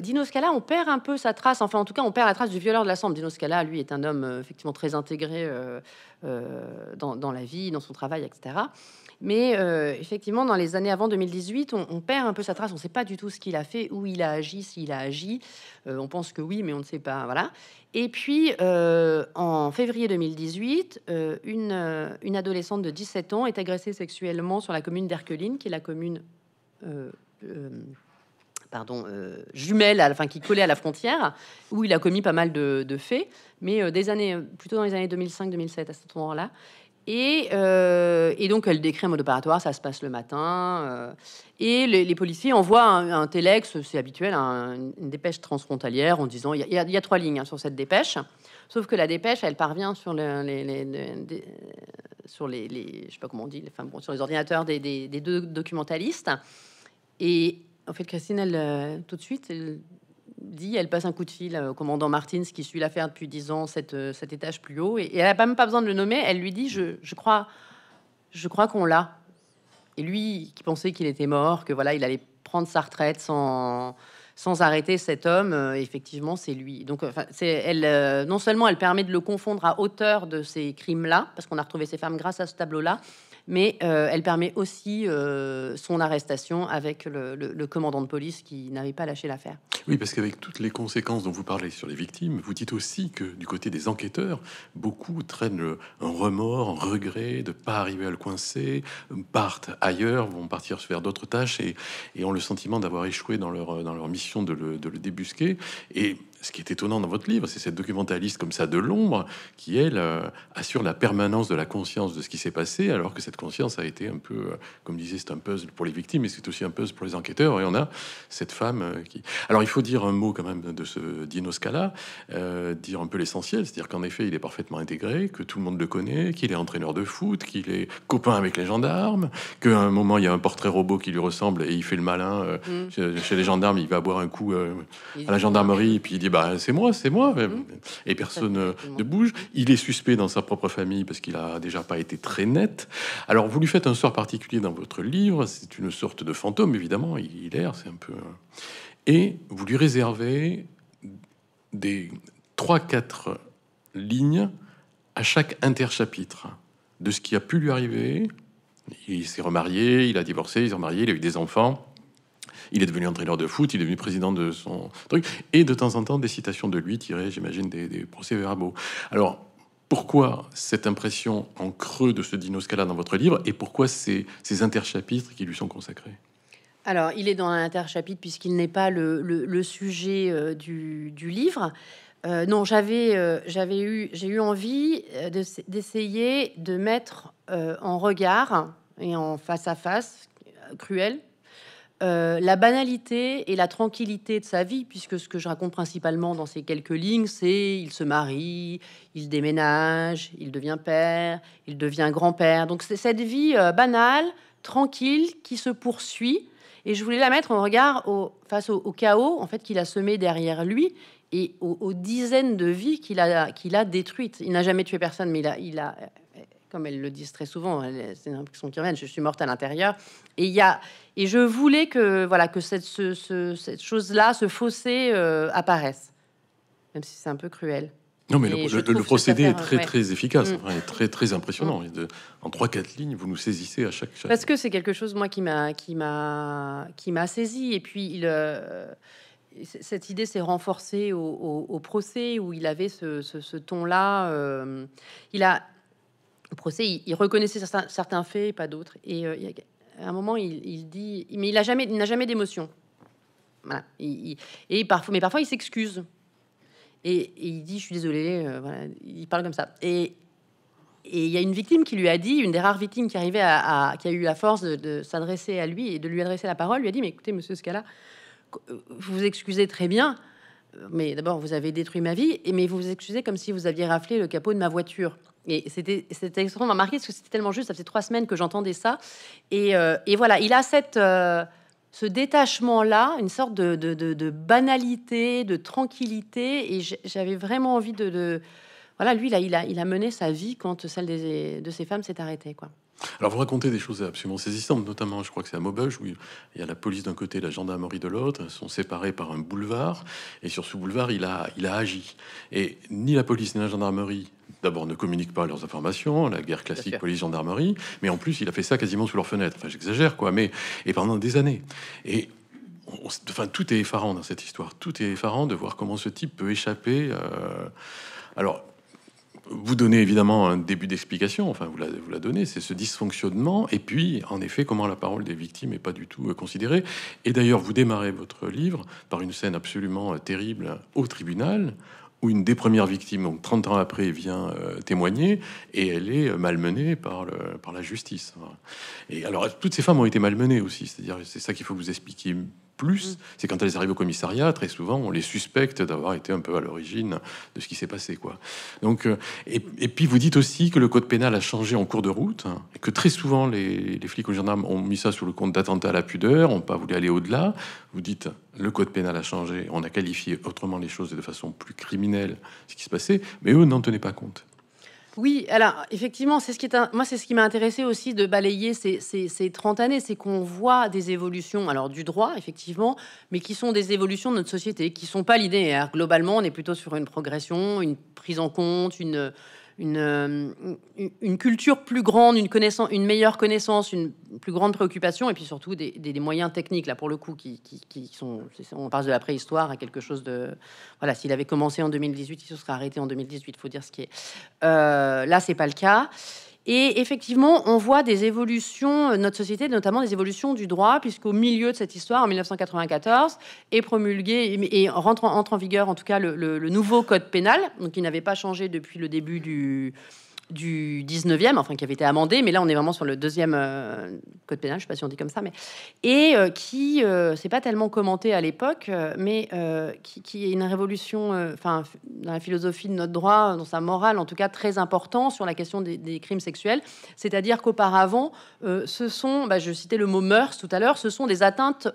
Dino on perd un peu sa trace, enfin, en tout cas, on perd la trace du violeur de la somme. Dino Scala, lui, est un homme euh, effectivement très intégré euh, euh, dans, la vie, dans son travail, etc. Mais effectivement, dans les années avant 2018, on, on perd un peu sa trace. On ne sait pas du tout ce qu'il a fait, où il a agi, s'il a agi. on pense que oui, mais on ne sait pas. Voilà. Et puis, euh, en février 2018, euh, euh, une, adolescente de 17 ans est agressée sexuellement sur la commune d'Herculine, qui est la commune jumelle, à, enfin, qui collait à la frontière, où il a commis pas mal de, faits, mais plutôt dans les années 2005-2007 à ce moment-là. Euh, et, donc, elle décrit un mode opératoire, ça se passe le matin. Euh, et les, policiers envoient un, téléx, c'est habituel, une dépêche transfrontalière en disant il y, a trois lignes hein, sur cette dépêche. Sauf que la dépêche, elle parvient sur les, sur les, je sais pas comment on dit, sur les ordinateurs des, des, deux documentalistes. Et en fait, Christine, elle, euh, tout de suite, dit, elle passe un coup de fil euh, au commandant Martins qui suit l'affaire depuis dix ans, cet, euh, étage plus haut, et, elle n'a même pas besoin de le nommer, elle lui dit, je, crois, je crois qu'on l'a. Et lui, qui pensait qu'il était mort, que voilà, il allait prendre sa retraite sans, sans arrêter cet homme, euh, effectivement, c'est lui. Donc, c'est elle. non seulement elle permet de le confondre à hauteur de ces crimes-là, parce qu'on a retrouvé ces femmes grâce à ce tableau-là, mais euh, elle permet aussi euh, son arrestation avec le, commandant de police qui n'avait pas lâché l'affaire. Oui, parce qu'avec toutes les conséquences dont vous parlez sur les victimes, vous dites aussi que du côté des enquêteurs, beaucoup traînent euh, un remords, un regret de ne pas arriver à le coincer, partent ailleurs, vont partir faire d'autres tâches et, ont le sentiment d'avoir échoué dans leur, dans leur mission de le, de le débusquer. Et ce qui est étonnant dans votre livre, c'est cette documentaliste comme ça de l'ombre qui, elle, euh, assure la permanence de la conscience de ce qui s'est passé, alors que cette conscience a été un peu, euh, comme disait, c'est un puzzle pour les victimes, mais c'est aussi un puzzle pour les enquêteurs. Et on a cette femme euh, qui. Alors il faut dire un mot quand même de ce Dino Scala, dire un peu l'essentiel, c'est-à-dire qu'en effet, il est parfaitement intégré, que tout le monde le connaît, qu'il est entraîneur de foot, qu'il est copain avec les gendarmes, qu'à un moment, il y a un portrait robot qui lui ressemble et il fait le malin mm. chez, les gendarmes, il va boire un coup à la gendarmerie et puis il dit bah, c'est moi, c'est moi. Mmh. Et personne euh, ne bouge. Il est suspect dans sa propre famille parce qu'il a déjà pas été très net. Alors, vous lui faites un sort particulier dans votre livre. C'est une sorte de fantôme, évidemment. Il, erre, c'est un peu. Euh. Et vous lui réservez des 3-4 lignes à chaque interchapitre de ce qui a pu lui arriver. Il s'est remarié, il a divorcé, il s'est remarié, il a eu des enfants. Il est devenu entraîneur de foot, il est devenu président de son truc, et de temps en temps des citations de lui tirées, j'imagine, des, procès-verbaux. Alors, pourquoi cette impression en creux de ce Dinoscala dans votre livre, et pourquoi ces, interchapitres qui lui sont consacrés alors, il est dans un puisqu'il n'est pas le, sujet euh, du, livre. Euh, non, euh, j'avais, eu, j'ai eu envie d'essayer de, mettre en regard et en face à face cruel euh, la banalité et la tranquillité de sa vie, puisque ce que je raconte principalement dans ces quelques lignes, c'est il se marie, il déménage, il devient père, il devient grand-père. Donc c'est cette vie euh, banale, tranquille, qui se poursuit. Et je voulais la mettre en regard au, face au, chaos en fait qu'il a semé derrière lui et aux, dizaines de vies qu'il a, qu'il a détruites. Il n'a jamais tué personne, mais il a comme elles le disent très souvent, hein, c'est une impression qui revient, je suis morte à l'intérieur. Et, y a, et je voulais que, voilà, que cette, ce, cette chose-là, ce fossé euh, apparaisse, même si c'est un peu cruel. Non, mais le, procédé mm. est très, très efficace, très, très impressionnant. Mm. De, en trois, quatre lignes, vous nous saisissez à chaque... Parce que c'est quelque chose, moi, qui m'a, qui m'a, qui m'a saisi. Et puis, il... Euh, cette idée s'est renforcée au, procès où il avait ce, ton-là. Euh, il a, au procès, il, reconnaissait certains, faits pas d'autres. Et euh, à un moment, il, dit, mais il n'a jamais, n'a jamais d'émotion. et parfois, mais parfois, il s'excuse. Et, il dit, je suis désolé. Euh, voilà. Il parle comme ça. Et il y a une victime qui lui a dit, une des rares victimes qui arrivait à, qui a eu la force de, de s'adresser à lui et de lui adresser la parole, lui a dit, mais écoutez, monsieur Scala, vous vous excusez très bien, mais d'abord, vous avez détruit ma vie, et mais vous vous excusez comme si vous aviez raflé le capot de ma voiture. Et c'était extrêmement Marqué parce que c'était tellement juste. Ça faisait trois semaines que j'entendais ça. Et, euh, voilà, il a cette, euh, ce détachement-là, une sorte de, banalité, de tranquillité. Et j'avais vraiment envie de. voilà, lui, là, il a, il a mené sa vie quand celle de ses femmes s'est arrêtée. quoi. Alors vous racontez des choses absolument saisissantes, notamment je crois que c'est à Maubeuge où il y a la police d'un côté, la gendarmerie de l'autre, sont séparés par un boulevard, et sur ce boulevard il a, il a agi. Et ni la police ni la gendarmerie d'abord ne communiquent pas leurs informations, la guerre classique police-gendarmerie, mais en plus il a fait ça quasiment sous leur fenêtre. Enfin j'exagère quoi, mais et pendant des années. Et enfin tout est effarant dans cette histoire, tout est effarant de voir comment ce type peut échapper. Euh, alors, vous donnez évidemment un début d'explication, enfin vous la, vous la donnez, c'est ce dysfonctionnement, et puis en effet comment la parole des victimes n'est pas du tout euh, considérée. Et d'ailleurs vous démarrez votre livre par une scène absolument euh, terrible au tribunal, où une des premières victimes, donc 30 ans après, vient euh, témoigner et elle est malmenée par, le, par la justice. Et alors, toutes ces femmes ont été malmenées aussi, c'est-à-dire, c'est ça qu'il faut vous expliquer plus, mm. c'est quand elles arrivent au commissariat, très souvent, on les suspecte d'avoir été un peu à l'origine de ce qui s'est passé. Quoi. Donc, euh, et, puis vous dites aussi que le code pénal a changé en cours de route, et que très souvent les, flics ou les gendarmes ont mis ça sur le compte d'attentat à la pudeur, n'ont pas voulu aller au-delà. Vous dites le code pénal a changé, on a qualifié autrement les choses et de façon plus criminelle ce qui se passait, mais eux n'en tenaient pas compte. Oui, alors effectivement, c'est ce qui est moi, c'est ce qui m'a intéressé aussi de balayer ces, 30 années, c'est qu'on voit des évolutions, alors du droit, effectivement, mais qui sont des évolutions de notre société, qui sont pas l'idée. Globalement, on est plutôt sur une progression, une prise en compte, une, euh, une, une, culture plus grande, une, connaissance, une meilleure connaissance, une plus grande préoccupation, et puis surtout des, des, moyens techniques, là pour le coup, qui, qui, qui, sont... On passe de la préhistoire à quelque chose de... Voilà, s'il avait commencé en 2018, il se serait arrêté en 2018, faut dire ce qui est. Euh, là, c'est pas le cas. Et effectivement, on voit des évolutions, euh, notre société, notamment des évolutions du droit, puisqu'au milieu de cette histoire, en 1994, est promulgué et rentre, entre en vigueur, en tout cas, le, nouveau code pénal, donc qui n'avait pas changé depuis le début du du 19e, enfin qui avait été amendé, mais là on est vraiment sur le deuxième euh, code pénal, je sais pas si on dit comme ça, mais et euh, qui c'est euh, pas tellement commenté à l'époque, mais qui, est une révolution, enfin dans la philosophie de notre droit, dans sa morale en tout cas très important sur la question des, crimes sexuels, c'est-à-dire qu'auparavant ce sont, bah, je citais le mot mœurs tout à l'heure, ce sont des atteintes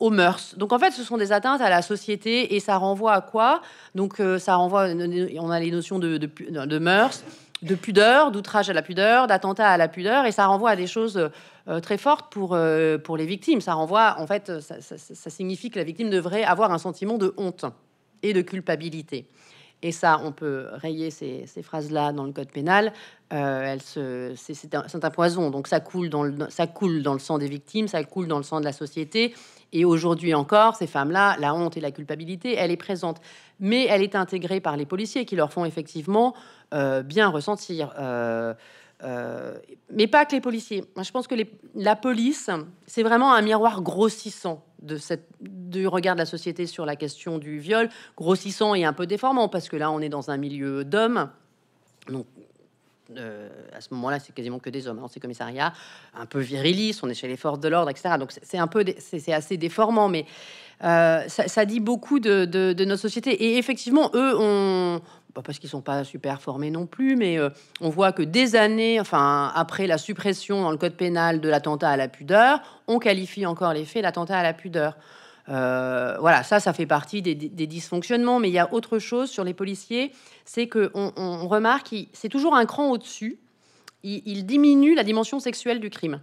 aux mœurs. Donc en fait, ce sont des atteintes à la société et ça renvoie à quoi Donc ça renvoie, on a les notions de, de, de mœurs, de pudeur, d'outrage à la pudeur, d'attentat à la pudeur, et ça renvoie à des choses euh, très fortes pour, euh, pour les victimes. Ça renvoie, en fait, ça, signifie que la victime devrait avoir un sentiment de honte et de culpabilité. Et ça, on peut rayer ces, phrases-là dans le code pénal. Euh, c'est, un, poison, donc ça coule, dans ça coule dans le sang des victimes, ça coule dans le sang de la société, et aujourd'hui encore, ces femmes-là, la honte et la culpabilité, elle est présente. Mais elle est intégrée par les policiers qui leur font effectivement euh, bien ressentir. Euh, euh, mais pas que les policiers. je pense que la police, c'est vraiment un miroir grossissant de cette, du regard de la société sur la question du viol, grossissant et un peu déformant, parce que là, on est dans un milieu d'hommes. Donc, euh, à ce moment-là, c'est quasiment que des hommes dans hein, ces commissariats, un peu virilistes, on est chez les forces de l'ordre, etc. Donc c'est un peu, c'est assez déformant, mais euh, ça, dit beaucoup de, notre société. Et effectivement, eux, on, pas bah, parce qu'ils sont pas super formés non plus, mais euh, on voit que des années, enfin après la suppression dans le code pénal de l'attentat à la pudeur, on qualifie encore les faits d'attentat à la pudeur. Euh, voilà, ça, ça fait partie des, dysfonctionnements. Mais il y a autre chose sur les policiers, c'est qu'on on, que remarque, c'est toujours un cran au-dessus. Il, diminue la dimension sexuelle du crime.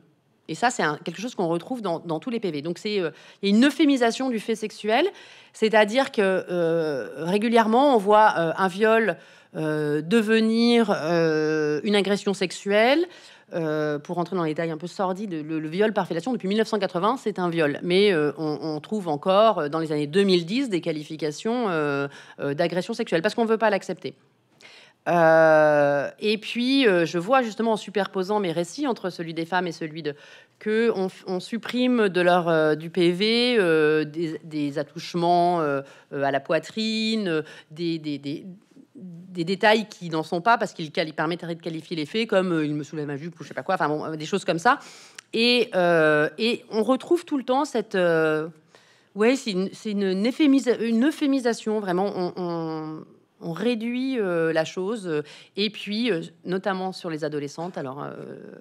Et ça, c'est quelque chose qu'on retrouve dans, tous les PV. Donc, c'est euh, une euphémisation du fait sexuel, c'est-à-dire que euh, régulièrement, on voit un viol devenir une agression sexuelle. Euh, pour rentrer dans les détails un peu sordides, le, viol par fellation depuis 1980, c'est un viol. Mais euh, on, trouve encore euh, dans les années 2010 des qualifications d'agression sexuelle parce qu'on ne veut pas l'accepter. et puis, je vois justement en superposant mes récits entre celui des femmes et celui de que on, supprime de leur du PV des, attouchements à la poitrine, des, des des détails qui n'en sont pas parce qu'ils permettraient de qualifier les faits comme euh, il me soulève ma jupe ou je sais pas quoi, enfin euh, des choses comme ça. Et, euh, et on retrouve tout le temps cette. ouais, c'est une, euphémisation, vraiment on réduit euh, la chose. et puis, euh, notamment sur les adolescentes, alors euh,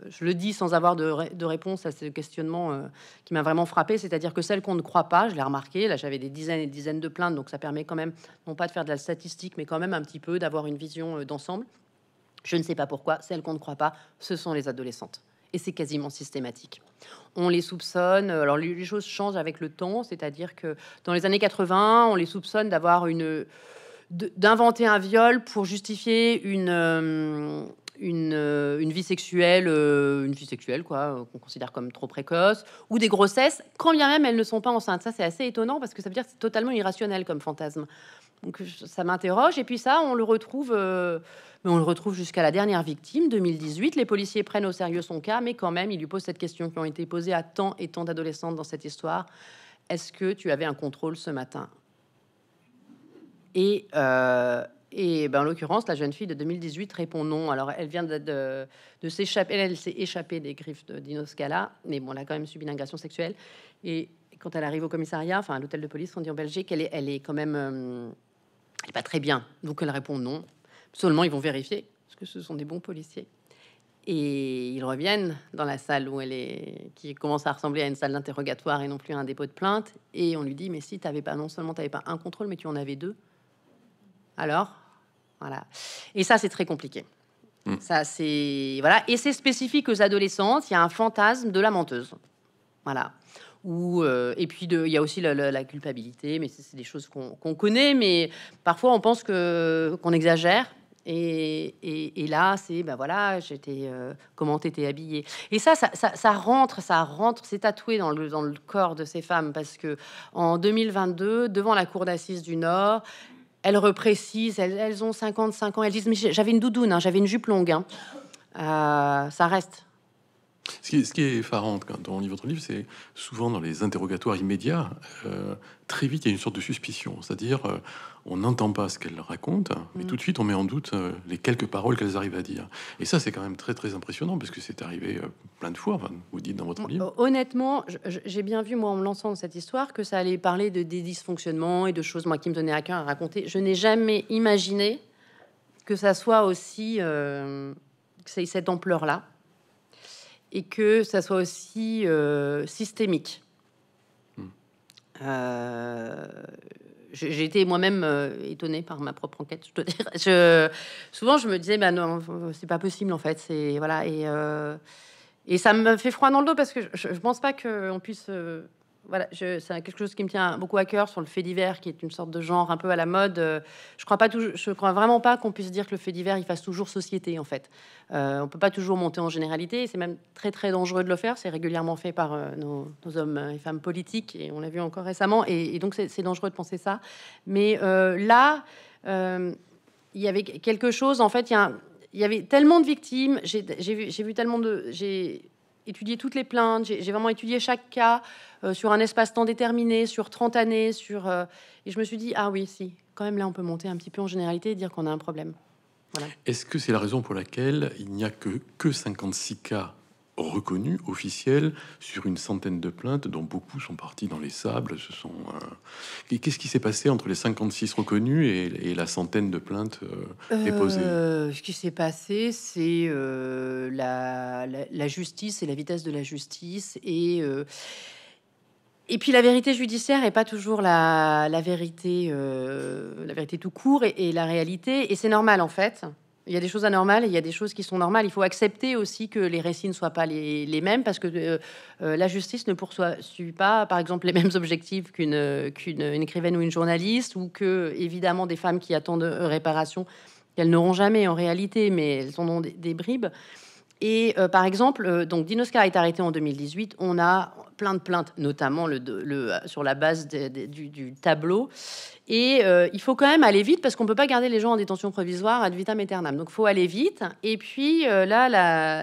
je le dis sans avoir de, de réponse à ce questionnement qui m'a vraiment frappé, c'est-à-dire que celles qu'on ne croit pas, je l'ai remarqué, là j'avais des dizaines et des dizaines de plaintes, donc ça permet quand même, non pas de faire de la statistique, mais quand même un petit peu d'avoir une vision d'ensemble. Je ne sais pas pourquoi, celles qu'on ne croit pas, ce sont les adolescentes et c'est quasiment systématique. On les soupçonne, alors les choses changent avec le temps, c'est-à-dire que dans les années 80, on les soupçonne d'avoir une, d'inventer un viol pour justifier une, euh, euh, une, vie sexuelle, euh, une vie sexuelle quoi, qu'on considère comme trop précoce, ou des grossesses, quand bien même elles ne sont pas enceintes. Ça, c'est assez étonnant parce que ça veut dire que c'est totalement irrationnel comme fantasme. Donc ça m'interroge. Et puis ça, on le retrouve, mais on le retrouve jusqu'à la dernière victime, 2018. Les policiers prennent au sérieux son cas, mais quand même, ils lui posent cette question qui ont été posées à tant et tant d'adolescentes dans cette histoire. Est-ce que tu avais un contrôle ce matin et, euh, et ben, en l'occurrence, la jeune fille de 2018 répond non. Alors, elle vient de, s'échapper, elle, s'est échappée des griffes de mais bon, elle a quand même subi une agression sexuelle. Et quand elle arrive au commissariat, enfin à l'hôtel de police, on dit en Belgique, elle est, elle est quand même euh, elle est pas très bien. Donc elle répond non. Seulement, ils vont vérifier, parce que ce sont des bons policiers. Et ils reviennent dans la salle où elle est, qui commence à ressembler à une salle d'interrogatoire et non plus à un dépôt de plainte. Et on lui dit, mais si tu n'avais pas, non seulement tu n'avais pas un contrôle, mais tu en avais deux alors Voilà. Et ça, c'est très compliqué. Hmm. Ça, c'est voilà. Et c'est spécifique aux adolescentes. Il y a un fantasme de la menteuse. Voilà. Ou, euh, et puis il y a aussi la, culpabilité, mais c'est des choses qu'on connaît, mais parfois on pense que qu'on exagère. Et, là, c'est ben voilà, j'étais euh, comment t'étais habillée. Et ça ça, rentre, ça rentre, c'est tatoué dans le, dans le corps de ces femmes parce que en 2022, devant la cour d'assises du Nord, elles reprécisent, elles, ont 55 ans, elles disent, mais j'avais une doudoune, hein, j'avais une jupe longue. Hein. Euh, ça reste. Ce qui, est, ce qui quand on lit votre livre, c'est souvent dans les interrogatoires immédiats, euh, très vite il y a une sorte de suspicion. C'est-à-dire, euh, on n'entend pas ce qu'elle raconte, mais mm. tout de suite on met en doute euh, les quelques paroles qu'elle arrivent à dire. Et ça, c'est quand même très très impressionnant, parce que c'est arrivé plein de fois, vous dites dans votre livre. Honnêtement, j'ai bien vu, moi, en me lançant dans cette histoire, que ça allait parler de des dysfonctionnements et de choses, moi, qui me tenaient à cœur à raconter. Je n'ai jamais imaginé que ça soit aussi. que c'est cette ampleur-là et que ça soit aussi euh, systémique. Hmm. Euh, j'ai été moi-même euh, étonnée par ma propre enquête. Je dois dire, (laughs) je, souvent je me disais, ben non, c'est pas possible en fait. C'est voilà et et ça me fait froid dans le dos parce que je, je pense pas qu'on puisse voilà, c'est quelque chose qui me tient beaucoup à cœur sur le fait divers, qui est une sorte de genre un peu à la mode. Je crois pas, je crois vraiment pas qu'on puisse dire que le fait divers il fasse toujours société en fait. Euh, on peut pas toujours monter en généralité. C'est même très très dangereux de le faire. C'est régulièrement fait par euh, nos, hommes euh, et femmes politiques et on l'a vu encore récemment. Et, donc c'est dangereux de penser ça. Mais euh, là, il y avait quelque chose. En fait, il y, y, avait tellement de victimes. J'ai vu, vu tellement de, étudié toutes les plaintes, j'ai vraiment étudié chaque cas euh, sur un espace-temps déterminé, sur 30 années, sur... Euh, et je me suis dit, ah oui, si, quand même là, on peut monter un petit peu en généralité et dire qu'on a un problème. Est-ce que c'est la raison pour laquelle il n'y a que, que 56 cas reconnu, officiel, sur une centaine de plaintes, dont beaucoup sont parties dans les sables. Ce sont, euh, Qu'est-ce qui s'est passé entre les 56 reconnus et, la centaine de plaintes euh, euh, déposées Ce qui s'est passé, c'est la, justice et la vitesse de la justice et... Et puis la vérité judiciaire n'est pas toujours la, vérité, la vérité tout court et la réalité, et c'est normal en fait. Il y a des choses anormales et il y a des choses qui sont normales. Il faut accepter aussi que les récits ne soient pas les, mêmes parce que euh, euh, la justice ne poursuit pas, par exemple, les mêmes objectifs qu'une qu'une écrivaine ou une journaliste ou que, évidemment, des femmes qui attendent euh, réparation qu'elles n'auront jamais en réalité, mais elles en ont des, bribes. Et par exemple, donc Dinoscar est arrêté en 2018. On a plein de plaintes, notamment le, euh, sur la base du, tableau. Et euh, il faut quand même aller vite parce qu'on ne peut pas garder les gens en détention provisoire ad vitam aeternam. Donc il faut aller vite. Et puis euh, là,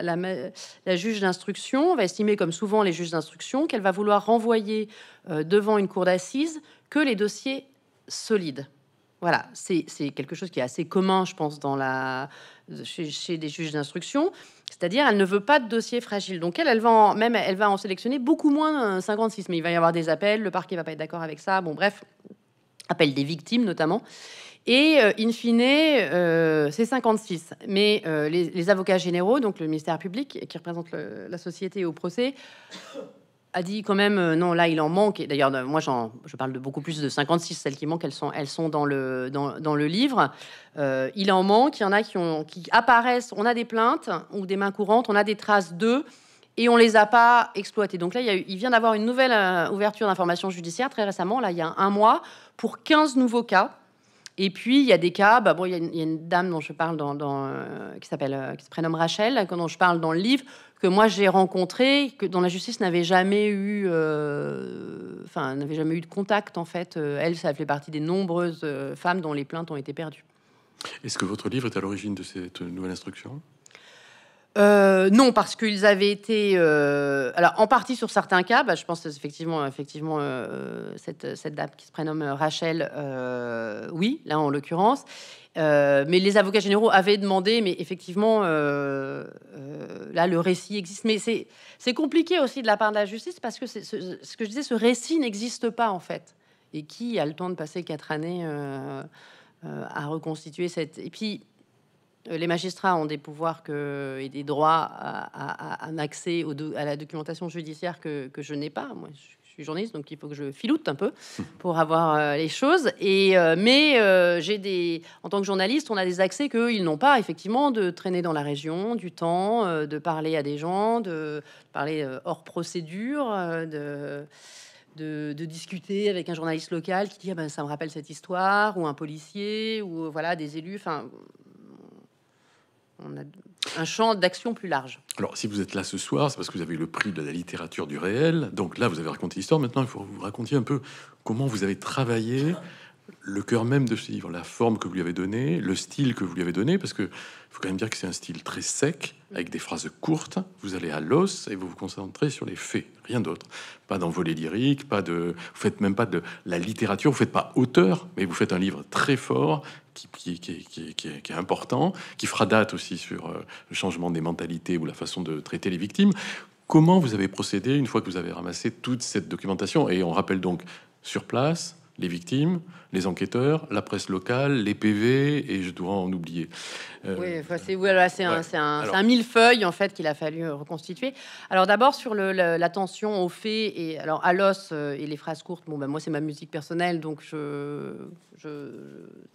la, juge d'instruction va estimer, comme souvent les juges d'instruction, qu'elle va vouloir renvoyer devant une cour d'assises que les dossiers solides. Voilà, c'est quelque chose qui est assez commun, je pense, dans la, chez, chez juges d'instruction. C'est-à-dire, elle ne veut pas de dossier fragile. Donc, elle, elle va en, même, elle va en sélectionner beaucoup moins 56. Euh, Mais il va y avoir des appels, le parquet va pas être d'accord avec ça. Bon, bref, appel des victimes notamment. Et euh, in fine, euh, c'est 56. Mais les, avocats généraux, donc le ministère public, qui représente la société au procès, a dit quand même euh, non, là il en manque. Et d'ailleurs, euh, moi je parle de beaucoup plus de 56, celles qui manquent, elles sont, elles sont dans, le, dans, dans le livre. Euh, il en manque, il y en a qui, ont, qui apparaissent, on a des plaintes ou des mains courantes, on a des traces d'eux et on les a pas exploitées. Donc là, il, vient d'avoir une nouvelle ouverture d'information judiciaire très récemment, là il y a un mois, pour 15 nouveaux cas. Et puis, il y a des cas, bah, bon, il y, a une dame dont je parle dans, qui s'appelle, qui se prénomme Rachel, dont je parle dans le livre que moi j'ai rencontré que dont la justice n'avait jamais eu, euh, enfin n'avait jamais eu de contact en fait. Euh, elle, ça fait partie des nombreuses euh, femmes dont les plaintes ont été perdues. Est-ce que votre livre est à l'origine de cette nouvelle instruction non, parce qu'ils avaient été, alors en partie sur certains cas, bah, je pense effectivement, effectivement, cette, cette, dame qui se prénomme Rachel, oui, là en l'occurrence, mais les avocats généraux avaient demandé, mais effectivement, là, le récit existe. Mais c'est compliqué aussi de la part de la justice parce que ce, ce, que je disais, ce récit n'existe pas en fait. Et qui a le temps de passer quatre années euh, euh, à reconstituer cette. Et puis, euh, les magistrats ont des pouvoirs que, et des droits à, un accès au, à la documentation judiciaire que, que je n'ai pas. Moi, suis journaliste, donc il faut que je filoute un peu pour avoir euh, les choses. Et, euh, mais euh, j'ai des, en tant que journaliste, on a des accès ils n'ont pas, effectivement, de traîner dans la région, du temps, de parler à des gens, de parler hors procédure, de, de, discuter avec un journaliste local qui dit ah ben, ça me rappelle cette histoire, ou un policier, ou voilà des élus. Enfin, on a, un champ d'action plus large. Alors, si vous êtes là ce soir, c'est parce que vous avez le prix de la littérature du réel. Donc là, vous avez raconté l'histoire. Maintenant, il faut vous raconter un peu comment vous avez travaillé le cœur même de ce livre, la forme que vous lui avez donnée, le style que vous lui avez donné, parce que faut quand même dire que c'est un style très sec, avec des phrases courtes, vous allez à l'os et vous vous concentrez sur les faits, rien d'autre. Pas d'envolée lyrique, pas de, vous faites même pas de la littérature, vous faites pas auteur, mais vous faites un livre très fort qui, est, important, qui fera date aussi sur euh, le changement des mentalités ou la façon de traiter les victimes. Comment vous avez procédé une fois que vous avez ramassé toute cette documentation Et on rappelle donc sur place les victimes, les enquêteurs, la presse locale, les PV, et je dois en oublier. Euh, oui, c'est un, millefeuille en fait qu'il a fallu euh, reconstituer. Alors d'abord sur l'attention aux faits et alors à l'os euh, et les phrases courtes. Bon, ben, moi c'est ma musique personnelle, donc je, je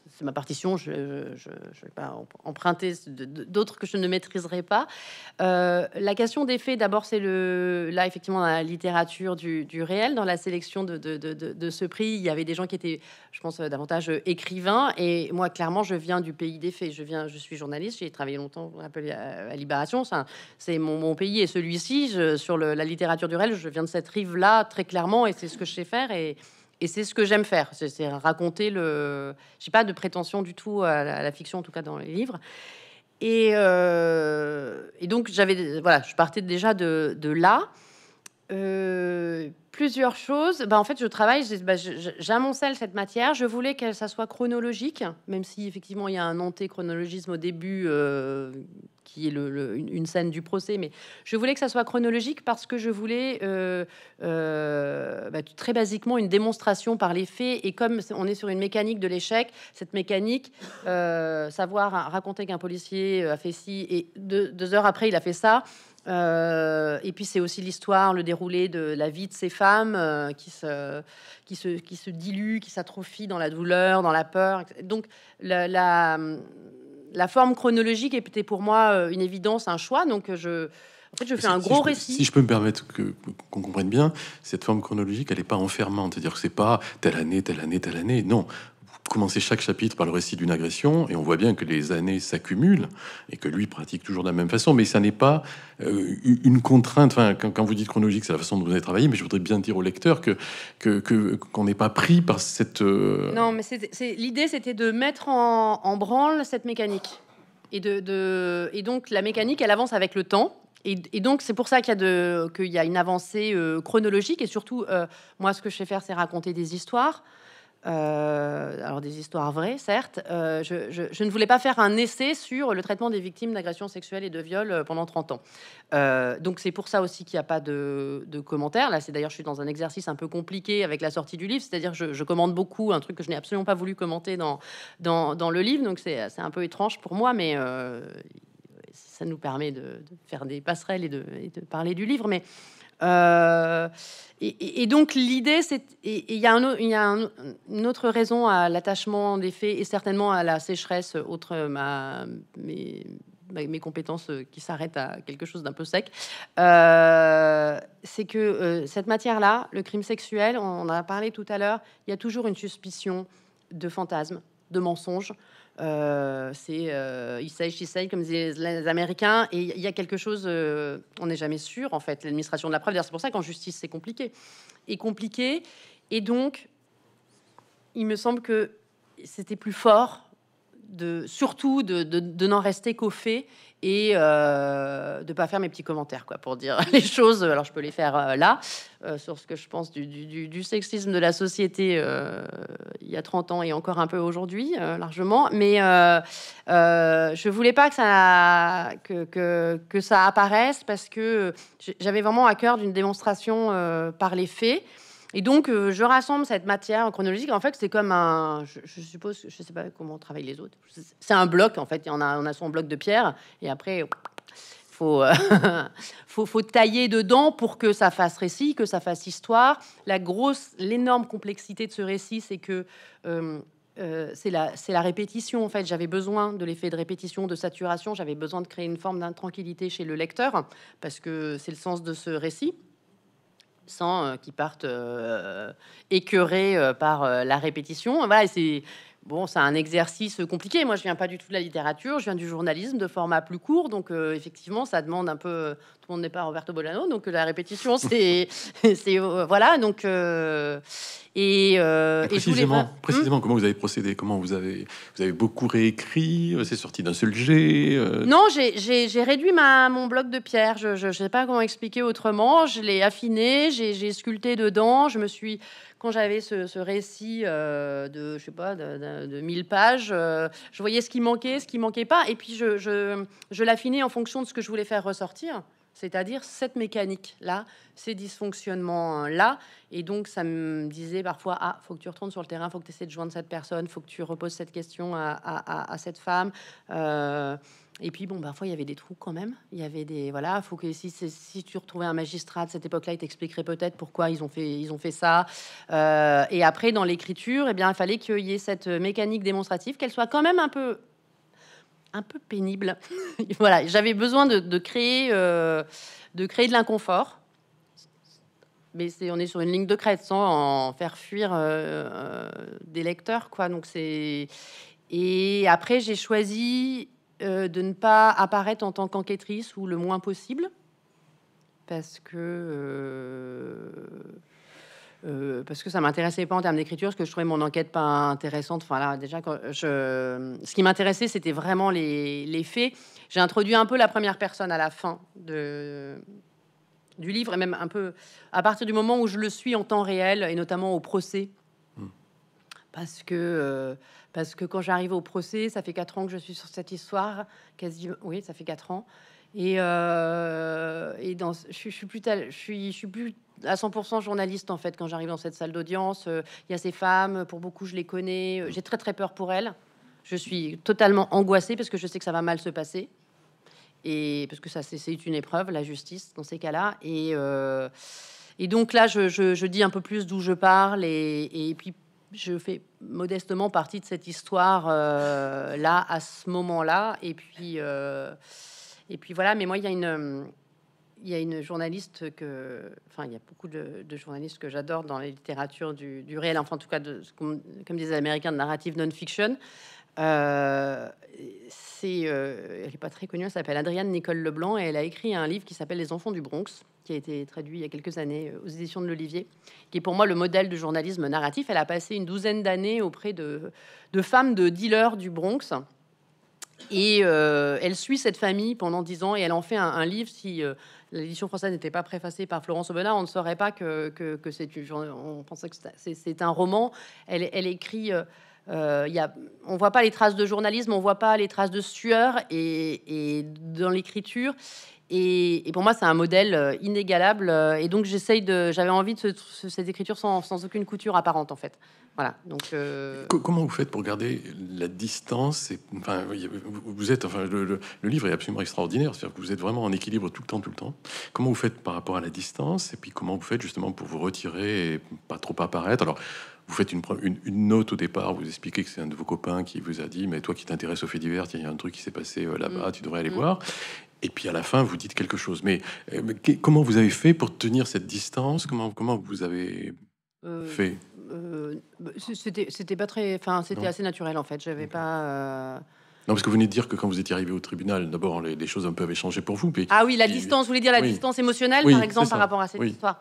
c'est ma partition. Je, je, vais pas emprunter d'autres que je ne maîtriserai pas. la question des faits, d'abord c'est le là effectivement dans la littérature du, réel, dans la sélection de, de ce prix, il y avait des gens qui étaient, je pense euh, davantage euh, écrivain. Et moi, clairement, je viens du pays des faits. Je viens, je suis journaliste. J'ai travaillé longtemps à, Libération. C'est mon, pays et celui-ci. Sur la littérature du réel, je viens de cette rive-là très clairement, et c'est ce que je sais faire. Et, c'est ce que j'aime faire, c'est raconter le. J'ai pas de prétention du tout à la, fiction, en tout cas dans les livres. Euh, et, donc j'avais, voilà, je partais déjà de, de là. Euh, plusieurs choses. Bah, en fait, je travaille, bah, j'amoncelle cette matière. Je voulais qu'elle ça soit chronologique, même si effectivement il y a un antéchronologisme chronologisme au début euh, qui est une, scène du procès, mais je voulais que ça soit chronologique parce que je voulais euh, bah, très basiquement une démonstration par les faits. Et comme on est sur une mécanique de l'échec, cette mécanique, savoir raconter qu'un policier a fait ci et deux heures après il a fait ça, euh, et puis c'est aussi l'histoire, le déroulé de la vie de ces femmes euh, qui, se, qui, se, qui se diluent, qui s'atrophient dans la douleur, dans la peur. Donc la, la, forme chronologique était pour moi euh, une évidence, un choix. Donc je, en fait, je fais un gros récit. Si je peux me permettre qu'on comprenne bien, cette forme chronologique, elle n'est pas enfermante. C'est-à-dire que c'est pas telle année, telle année, telle année. Non, commencer chaque chapitre par le récit d'une agression, et on voit bien que les années s'accumulent, et que lui pratique toujours de la même façon, mais ça n'est pas euh, une contrainte, quand, vous dites chronologique, c'est la façon dont vous avez travaillé, mais je voudrais bien dire au lecteur que qu'on n'est pas pris par cette... Euh, non, mais l'idée, c'était de mettre en, branle cette mécanique. Et, de, et donc, la mécanique, elle avance avec le temps, et, donc, c'est pour ça qu'il y, a une avancée euh, chronologique. Et surtout, moi, ce que je sais faire, c'est raconter des histoires. Euh, alors des histoires vraies, certes. Euh, je, ne voulais pas faire un essai sur le traitement des victimes d'agressions sexuelles et de viols euh, pendant 30 ans. donc c'est pour ça aussi qu'il n'y a pas de, commentaires. Là, c'est d'ailleurs, je suis dans un exercice un peu compliqué avec la sortie du livre, c'est-à-dire je, je commente beaucoup un truc que je n'ai absolument pas voulu commenter dans, le livre. Donc c'est un peu étrange pour moi, mais ça nous permet de, faire des passerelles et de, et de parler du livre. Mais euh, et, donc l'idée, c'est il y a, une autre raison à l'attachement des faits et certainement à la sécheresse, autre ma, mes, compétences euh, qui s'arrêtent à quelque chose d'un peu sec, euh, c'est que cette matière-là, le crime sexuel, on en a parlé tout à l'heure, il y a toujours une suspicion de fantasme, de mensonge. Euh, c'est euh, il comme les Américains, et il y a quelque chose, euh, on n'est jamais sûr en fait. L'administration de la preuve, c'est pour ça qu'en justice c'est compliqué, et compliqué, et donc il me semble que c'était plus fort de surtout de, de n'en rester qu'aux faits et euh, de pas faire mes petits commentaires quoi pour dire (laughs) les choses. Alors je peux les faire euh, là euh, sur ce que je pense du, sexisme de la société euh, il y a 30 ans et encore un peu aujourd'hui largement, mais je voulais pas que ça que, que ça apparaisse parce que j'avais vraiment à cœur d'une démonstration par les faits. Et donc, euh, je rassemble cette matière chronologique. En fait, c'est comme un. Je, suppose suppose, je ne sais pas comment travaillent les autres. C'est un bloc, en fait. On a, on a son bloc de pierre. Et après, faut, euh, (laughs) faut, faut, tailler dedans pour que ça fasse récit, que ça fasse histoire. La grosse, l'énorme complexité de ce récit, c'est que. Euh, c'est la, répétition en fait. J'avais besoin de l'effet de répétition, de saturation. J'avais besoin de créer une forme d'intranquillité chez le lecteur parce que c'est le sens de ce récit sans euh, qu'ils partent euh, écœurés euh, par la répétition. Voilà, c'est bon, c'est un exercice compliqué. Moi, je viens pas du tout de la littérature, je viens du journalisme de format plus court. Donc, euh, effectivement, ça demande un peu. Euh, tout le monde n'est pas Roberto Bolano, donc euh, la répétition, (laughs) c'est. c'est voilà, donc. et, précisément, précisément hmm comment vous avez procédé Comment vous avez. Vous avez beaucoup réécrit C'est sorti d'un seul jet Non, j'ai réduit ma, mon bloc de pierre. Je ne sais pas comment expliquer autrement. Je l'ai affiné, j'ai sculpté dedans, je me suis quand j'avais ce, récit euh, de, je sais pas, de, de, pages, euh, je voyais ce qui manquait, ce qui manquait pas, et puis je, je, je l'affinais en fonction de ce que je voulais faire ressortir, c'est-à-dire cette mécanique-là, ces dysfonctionnements-là, et donc ça me disait parfois, ah, faut que tu retournes sur le terrain, faut que tu essaies de joindre cette personne, faut que tu reposes cette question à, cette femme. Euh, et puis, bon, parfois, il y avait des trous quand même. Il y avait des. Voilà, faut que si, si tu retrouvais un magistrat de cette époque-là, il t'expliquerait peut-être pourquoi ils ont fait, ils ont fait ça. Euh, et après, dans l'écriture, eh bien, il fallait qu'il y ait cette mécanique démonstrative, qu'elle soit quand même un peu. un peu pénible. (laughs) voilà, j'avais besoin de, créer, euh, de créer de l'inconfort. Mais c'est, on est sur une ligne de crête sans en faire fuir euh, des lecteurs, quoi. Donc c'est. Et après, j'ai choisi euh, de ne pas apparaître en tant qu'enquêtrice ou le moins possible, parce que euh, euh, parce que ça m'intéressait pas en termes d'écriture, parce que je trouvais mon enquête pas intéressante. Enfin là, déjà, je, ce qui m'intéressait, c'était vraiment les, les faits. J'ai introduit un peu la première personne à la fin de du livre et même un peu à partir du moment où je le suis en temps réel et notamment au procès parce que euh, parce que quand j'arrive au procès, ça fait quatre ans que je suis sur cette histoire, quasiment. Oui, ça fait quatre ans. Et, euh, et dans, je, je, suis plus je suis, je suis plus à 100% journaliste en fait quand j'arrive dans cette salle d'audience. Euh, il y a ces femmes, pour beaucoup je les connais. J'ai très très peur pour elles. Je suis totalement angoissée parce que je sais que ça va mal se passer. Et parce que ça c'est une épreuve, la justice dans ces cas-là. Et, et donc là je, dis un peu plus d'où je parle et, et puis je fais modestement partie de cette histoire euh, là à ce moment-là. Et puis, euh, et puis voilà. Mais moi, il y a une, il y a une journaliste que, enfin, il y a beaucoup de, journalistes que j'adore dans les littératures du, réel, enfin, en tout cas, de, comme, comme les Américains de narrative non-fiction. Euh, c'est, euh, elle n'est pas très connue, elle s'appelle Adrienne Nicole Leblanc et elle a écrit un livre qui s'appelle Les Enfants du Bronx, qui a été traduit il y a quelques années euh, aux éditions de l'Olivier, qui est pour moi le modèle du journalisme narratif. Elle a passé une douzaine d'années auprès de, de femmes de dealers du Bronx. Et elle suit cette famille pendant dix ans et elle en fait un, livre. Si l'édition française n'était pas préfacée par Florence Aubenas, on ne saurait pas que, que, c'est une. On pensait que c'est un roman. Elle, écrit. On euh, ne on voit pas les traces de journalisme, on voit pas les traces de sueur et, et dans l'écriture. Et, pour moi, c'est un modèle euh, inégalable. Euh, et donc, j'essaye de. J'avais envie de cette écriture sans, aucune couture apparente, en fait. Voilà. Donc. Euh, comment vous faites pour garder la distance et, enfin, vous êtes. Enfin, le, livre est absolument extraordinaire. C'est-à-dire que vous êtes vraiment en équilibre tout le temps, tout le temps. Comment vous faites par rapport à la distance Et puis, comment vous faites justement pour vous retirer et pas trop apparaître Alors. Vous faites une, une, note au départ, vous expliquez que c'est un de vos copains qui vous a dit, mais toi qui t'intéresses aux faits divers, il y a un truc qui s'est passé là-bas, mm. tu devrais aller mm. voir et puis à la fin, vous dites quelque chose. Mais, euh, comment vous avez fait pour tenir cette distance comment, comment vous avez euh, fait euh, bah, C'était pas très. Enfin, c'était assez naturel en fait. J'avais pas. Non, parce que vous venez de dire que quand vous étiez arrivé au tribunal, d'abord, les, choses un peu avaient changé pour vous. Puis, ah oui, la distance, vous voulez dire la distance émotionnelle, par exemple, par rapport à cette histoire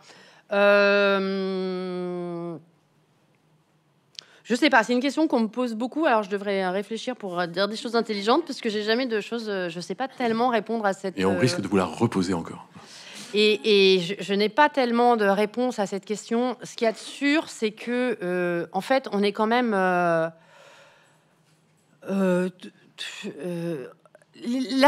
je sais pas, c'est une question qu'on me pose beaucoup, alors je devrais euh, réfléchir pour euh, dire des choses intelligentes, parce que j'ai jamais de choses, euh, je sais pas tellement répondre à cette... Et on risque de vous la reposer encore. Et, je, n'ai pas tellement de réponse à cette question. Ce qu'il y a de sûr, c'est que, en fait, on est quand même... la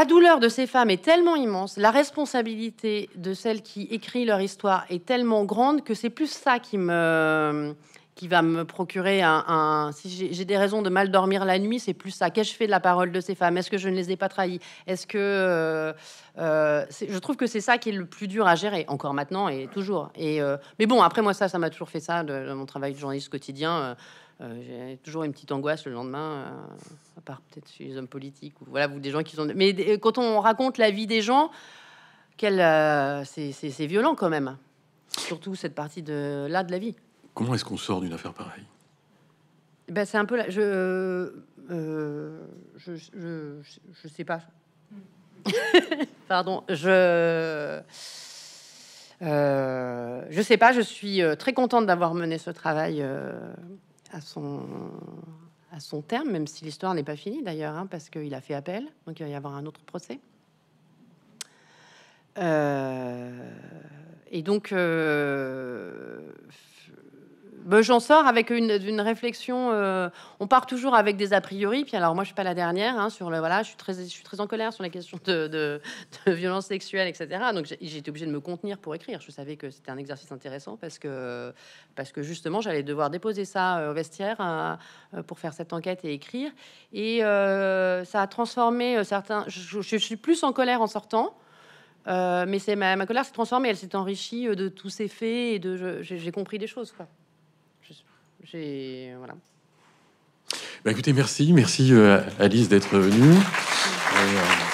douleur de ces femmes est tellement immense, la responsabilité de celles qui écrit leur histoire est tellement grande que c'est plus ça qui me qui va me procurer un. si j'ai des raisons de mal dormir la nuit, c'est plus ça. Qu'ai-je fait de la parole de ces femmes Est-ce que je ne les ai pas trahies Est-ce que. Euh, euh, je trouve que c'est ça qui est le plus dur à gérer, encore maintenant et toujours. Et, euh, mais bon, après, moi, ça, ça m'a toujours fait ça de, mon travail de journaliste quotidien. j'ai toujours une petite angoisse le lendemain, à part peut-être chez les hommes politiques ou voilà, vous des gens qui sont. Mais quand on raconte la vie des gens, c'est violent quand même surtout cette partie de là de la vie. Comment est-ce qu'on sort d'une affaire pareille eh ben, C'est un peu euh, euh, Je, je, je, sais pas. (laughs) Pardon. Je. Euh, je sais pas, je suis très contente d'avoir mené ce travail à, son, à son terme, même si l'histoire n'est pas finie d'ailleurs, hein, parce qu'il a fait appel, donc il va y avoir un autre procès. et donc, bah, j'en sors avec une, réflexion. Euh, on part toujours avec des a priori. Puis alors, moi, je suis pas la dernière hein, sur le. Voilà, je suis très, je suis très en colère sur la question de, de, de violence sexuelle, etc. Donc, j'ai- été obligée de me contenir pour écrire. Je savais que c'était un exercice intéressant parce que, parce que justement, j'allais devoir déposer ça euh, au vestiaire hein, euh, pour faire cette enquête et écrire. Et ça a transformé certains. Je, suis plus en colère en sortant. mais c'est ma, colère s'est transformée, elle s'est enrichie de tous ces faits et de j'ai compris des choses. Quoi. J'ai voilà. Bah, écoutez, merci, merci euh, Alice d'être venue. Euh,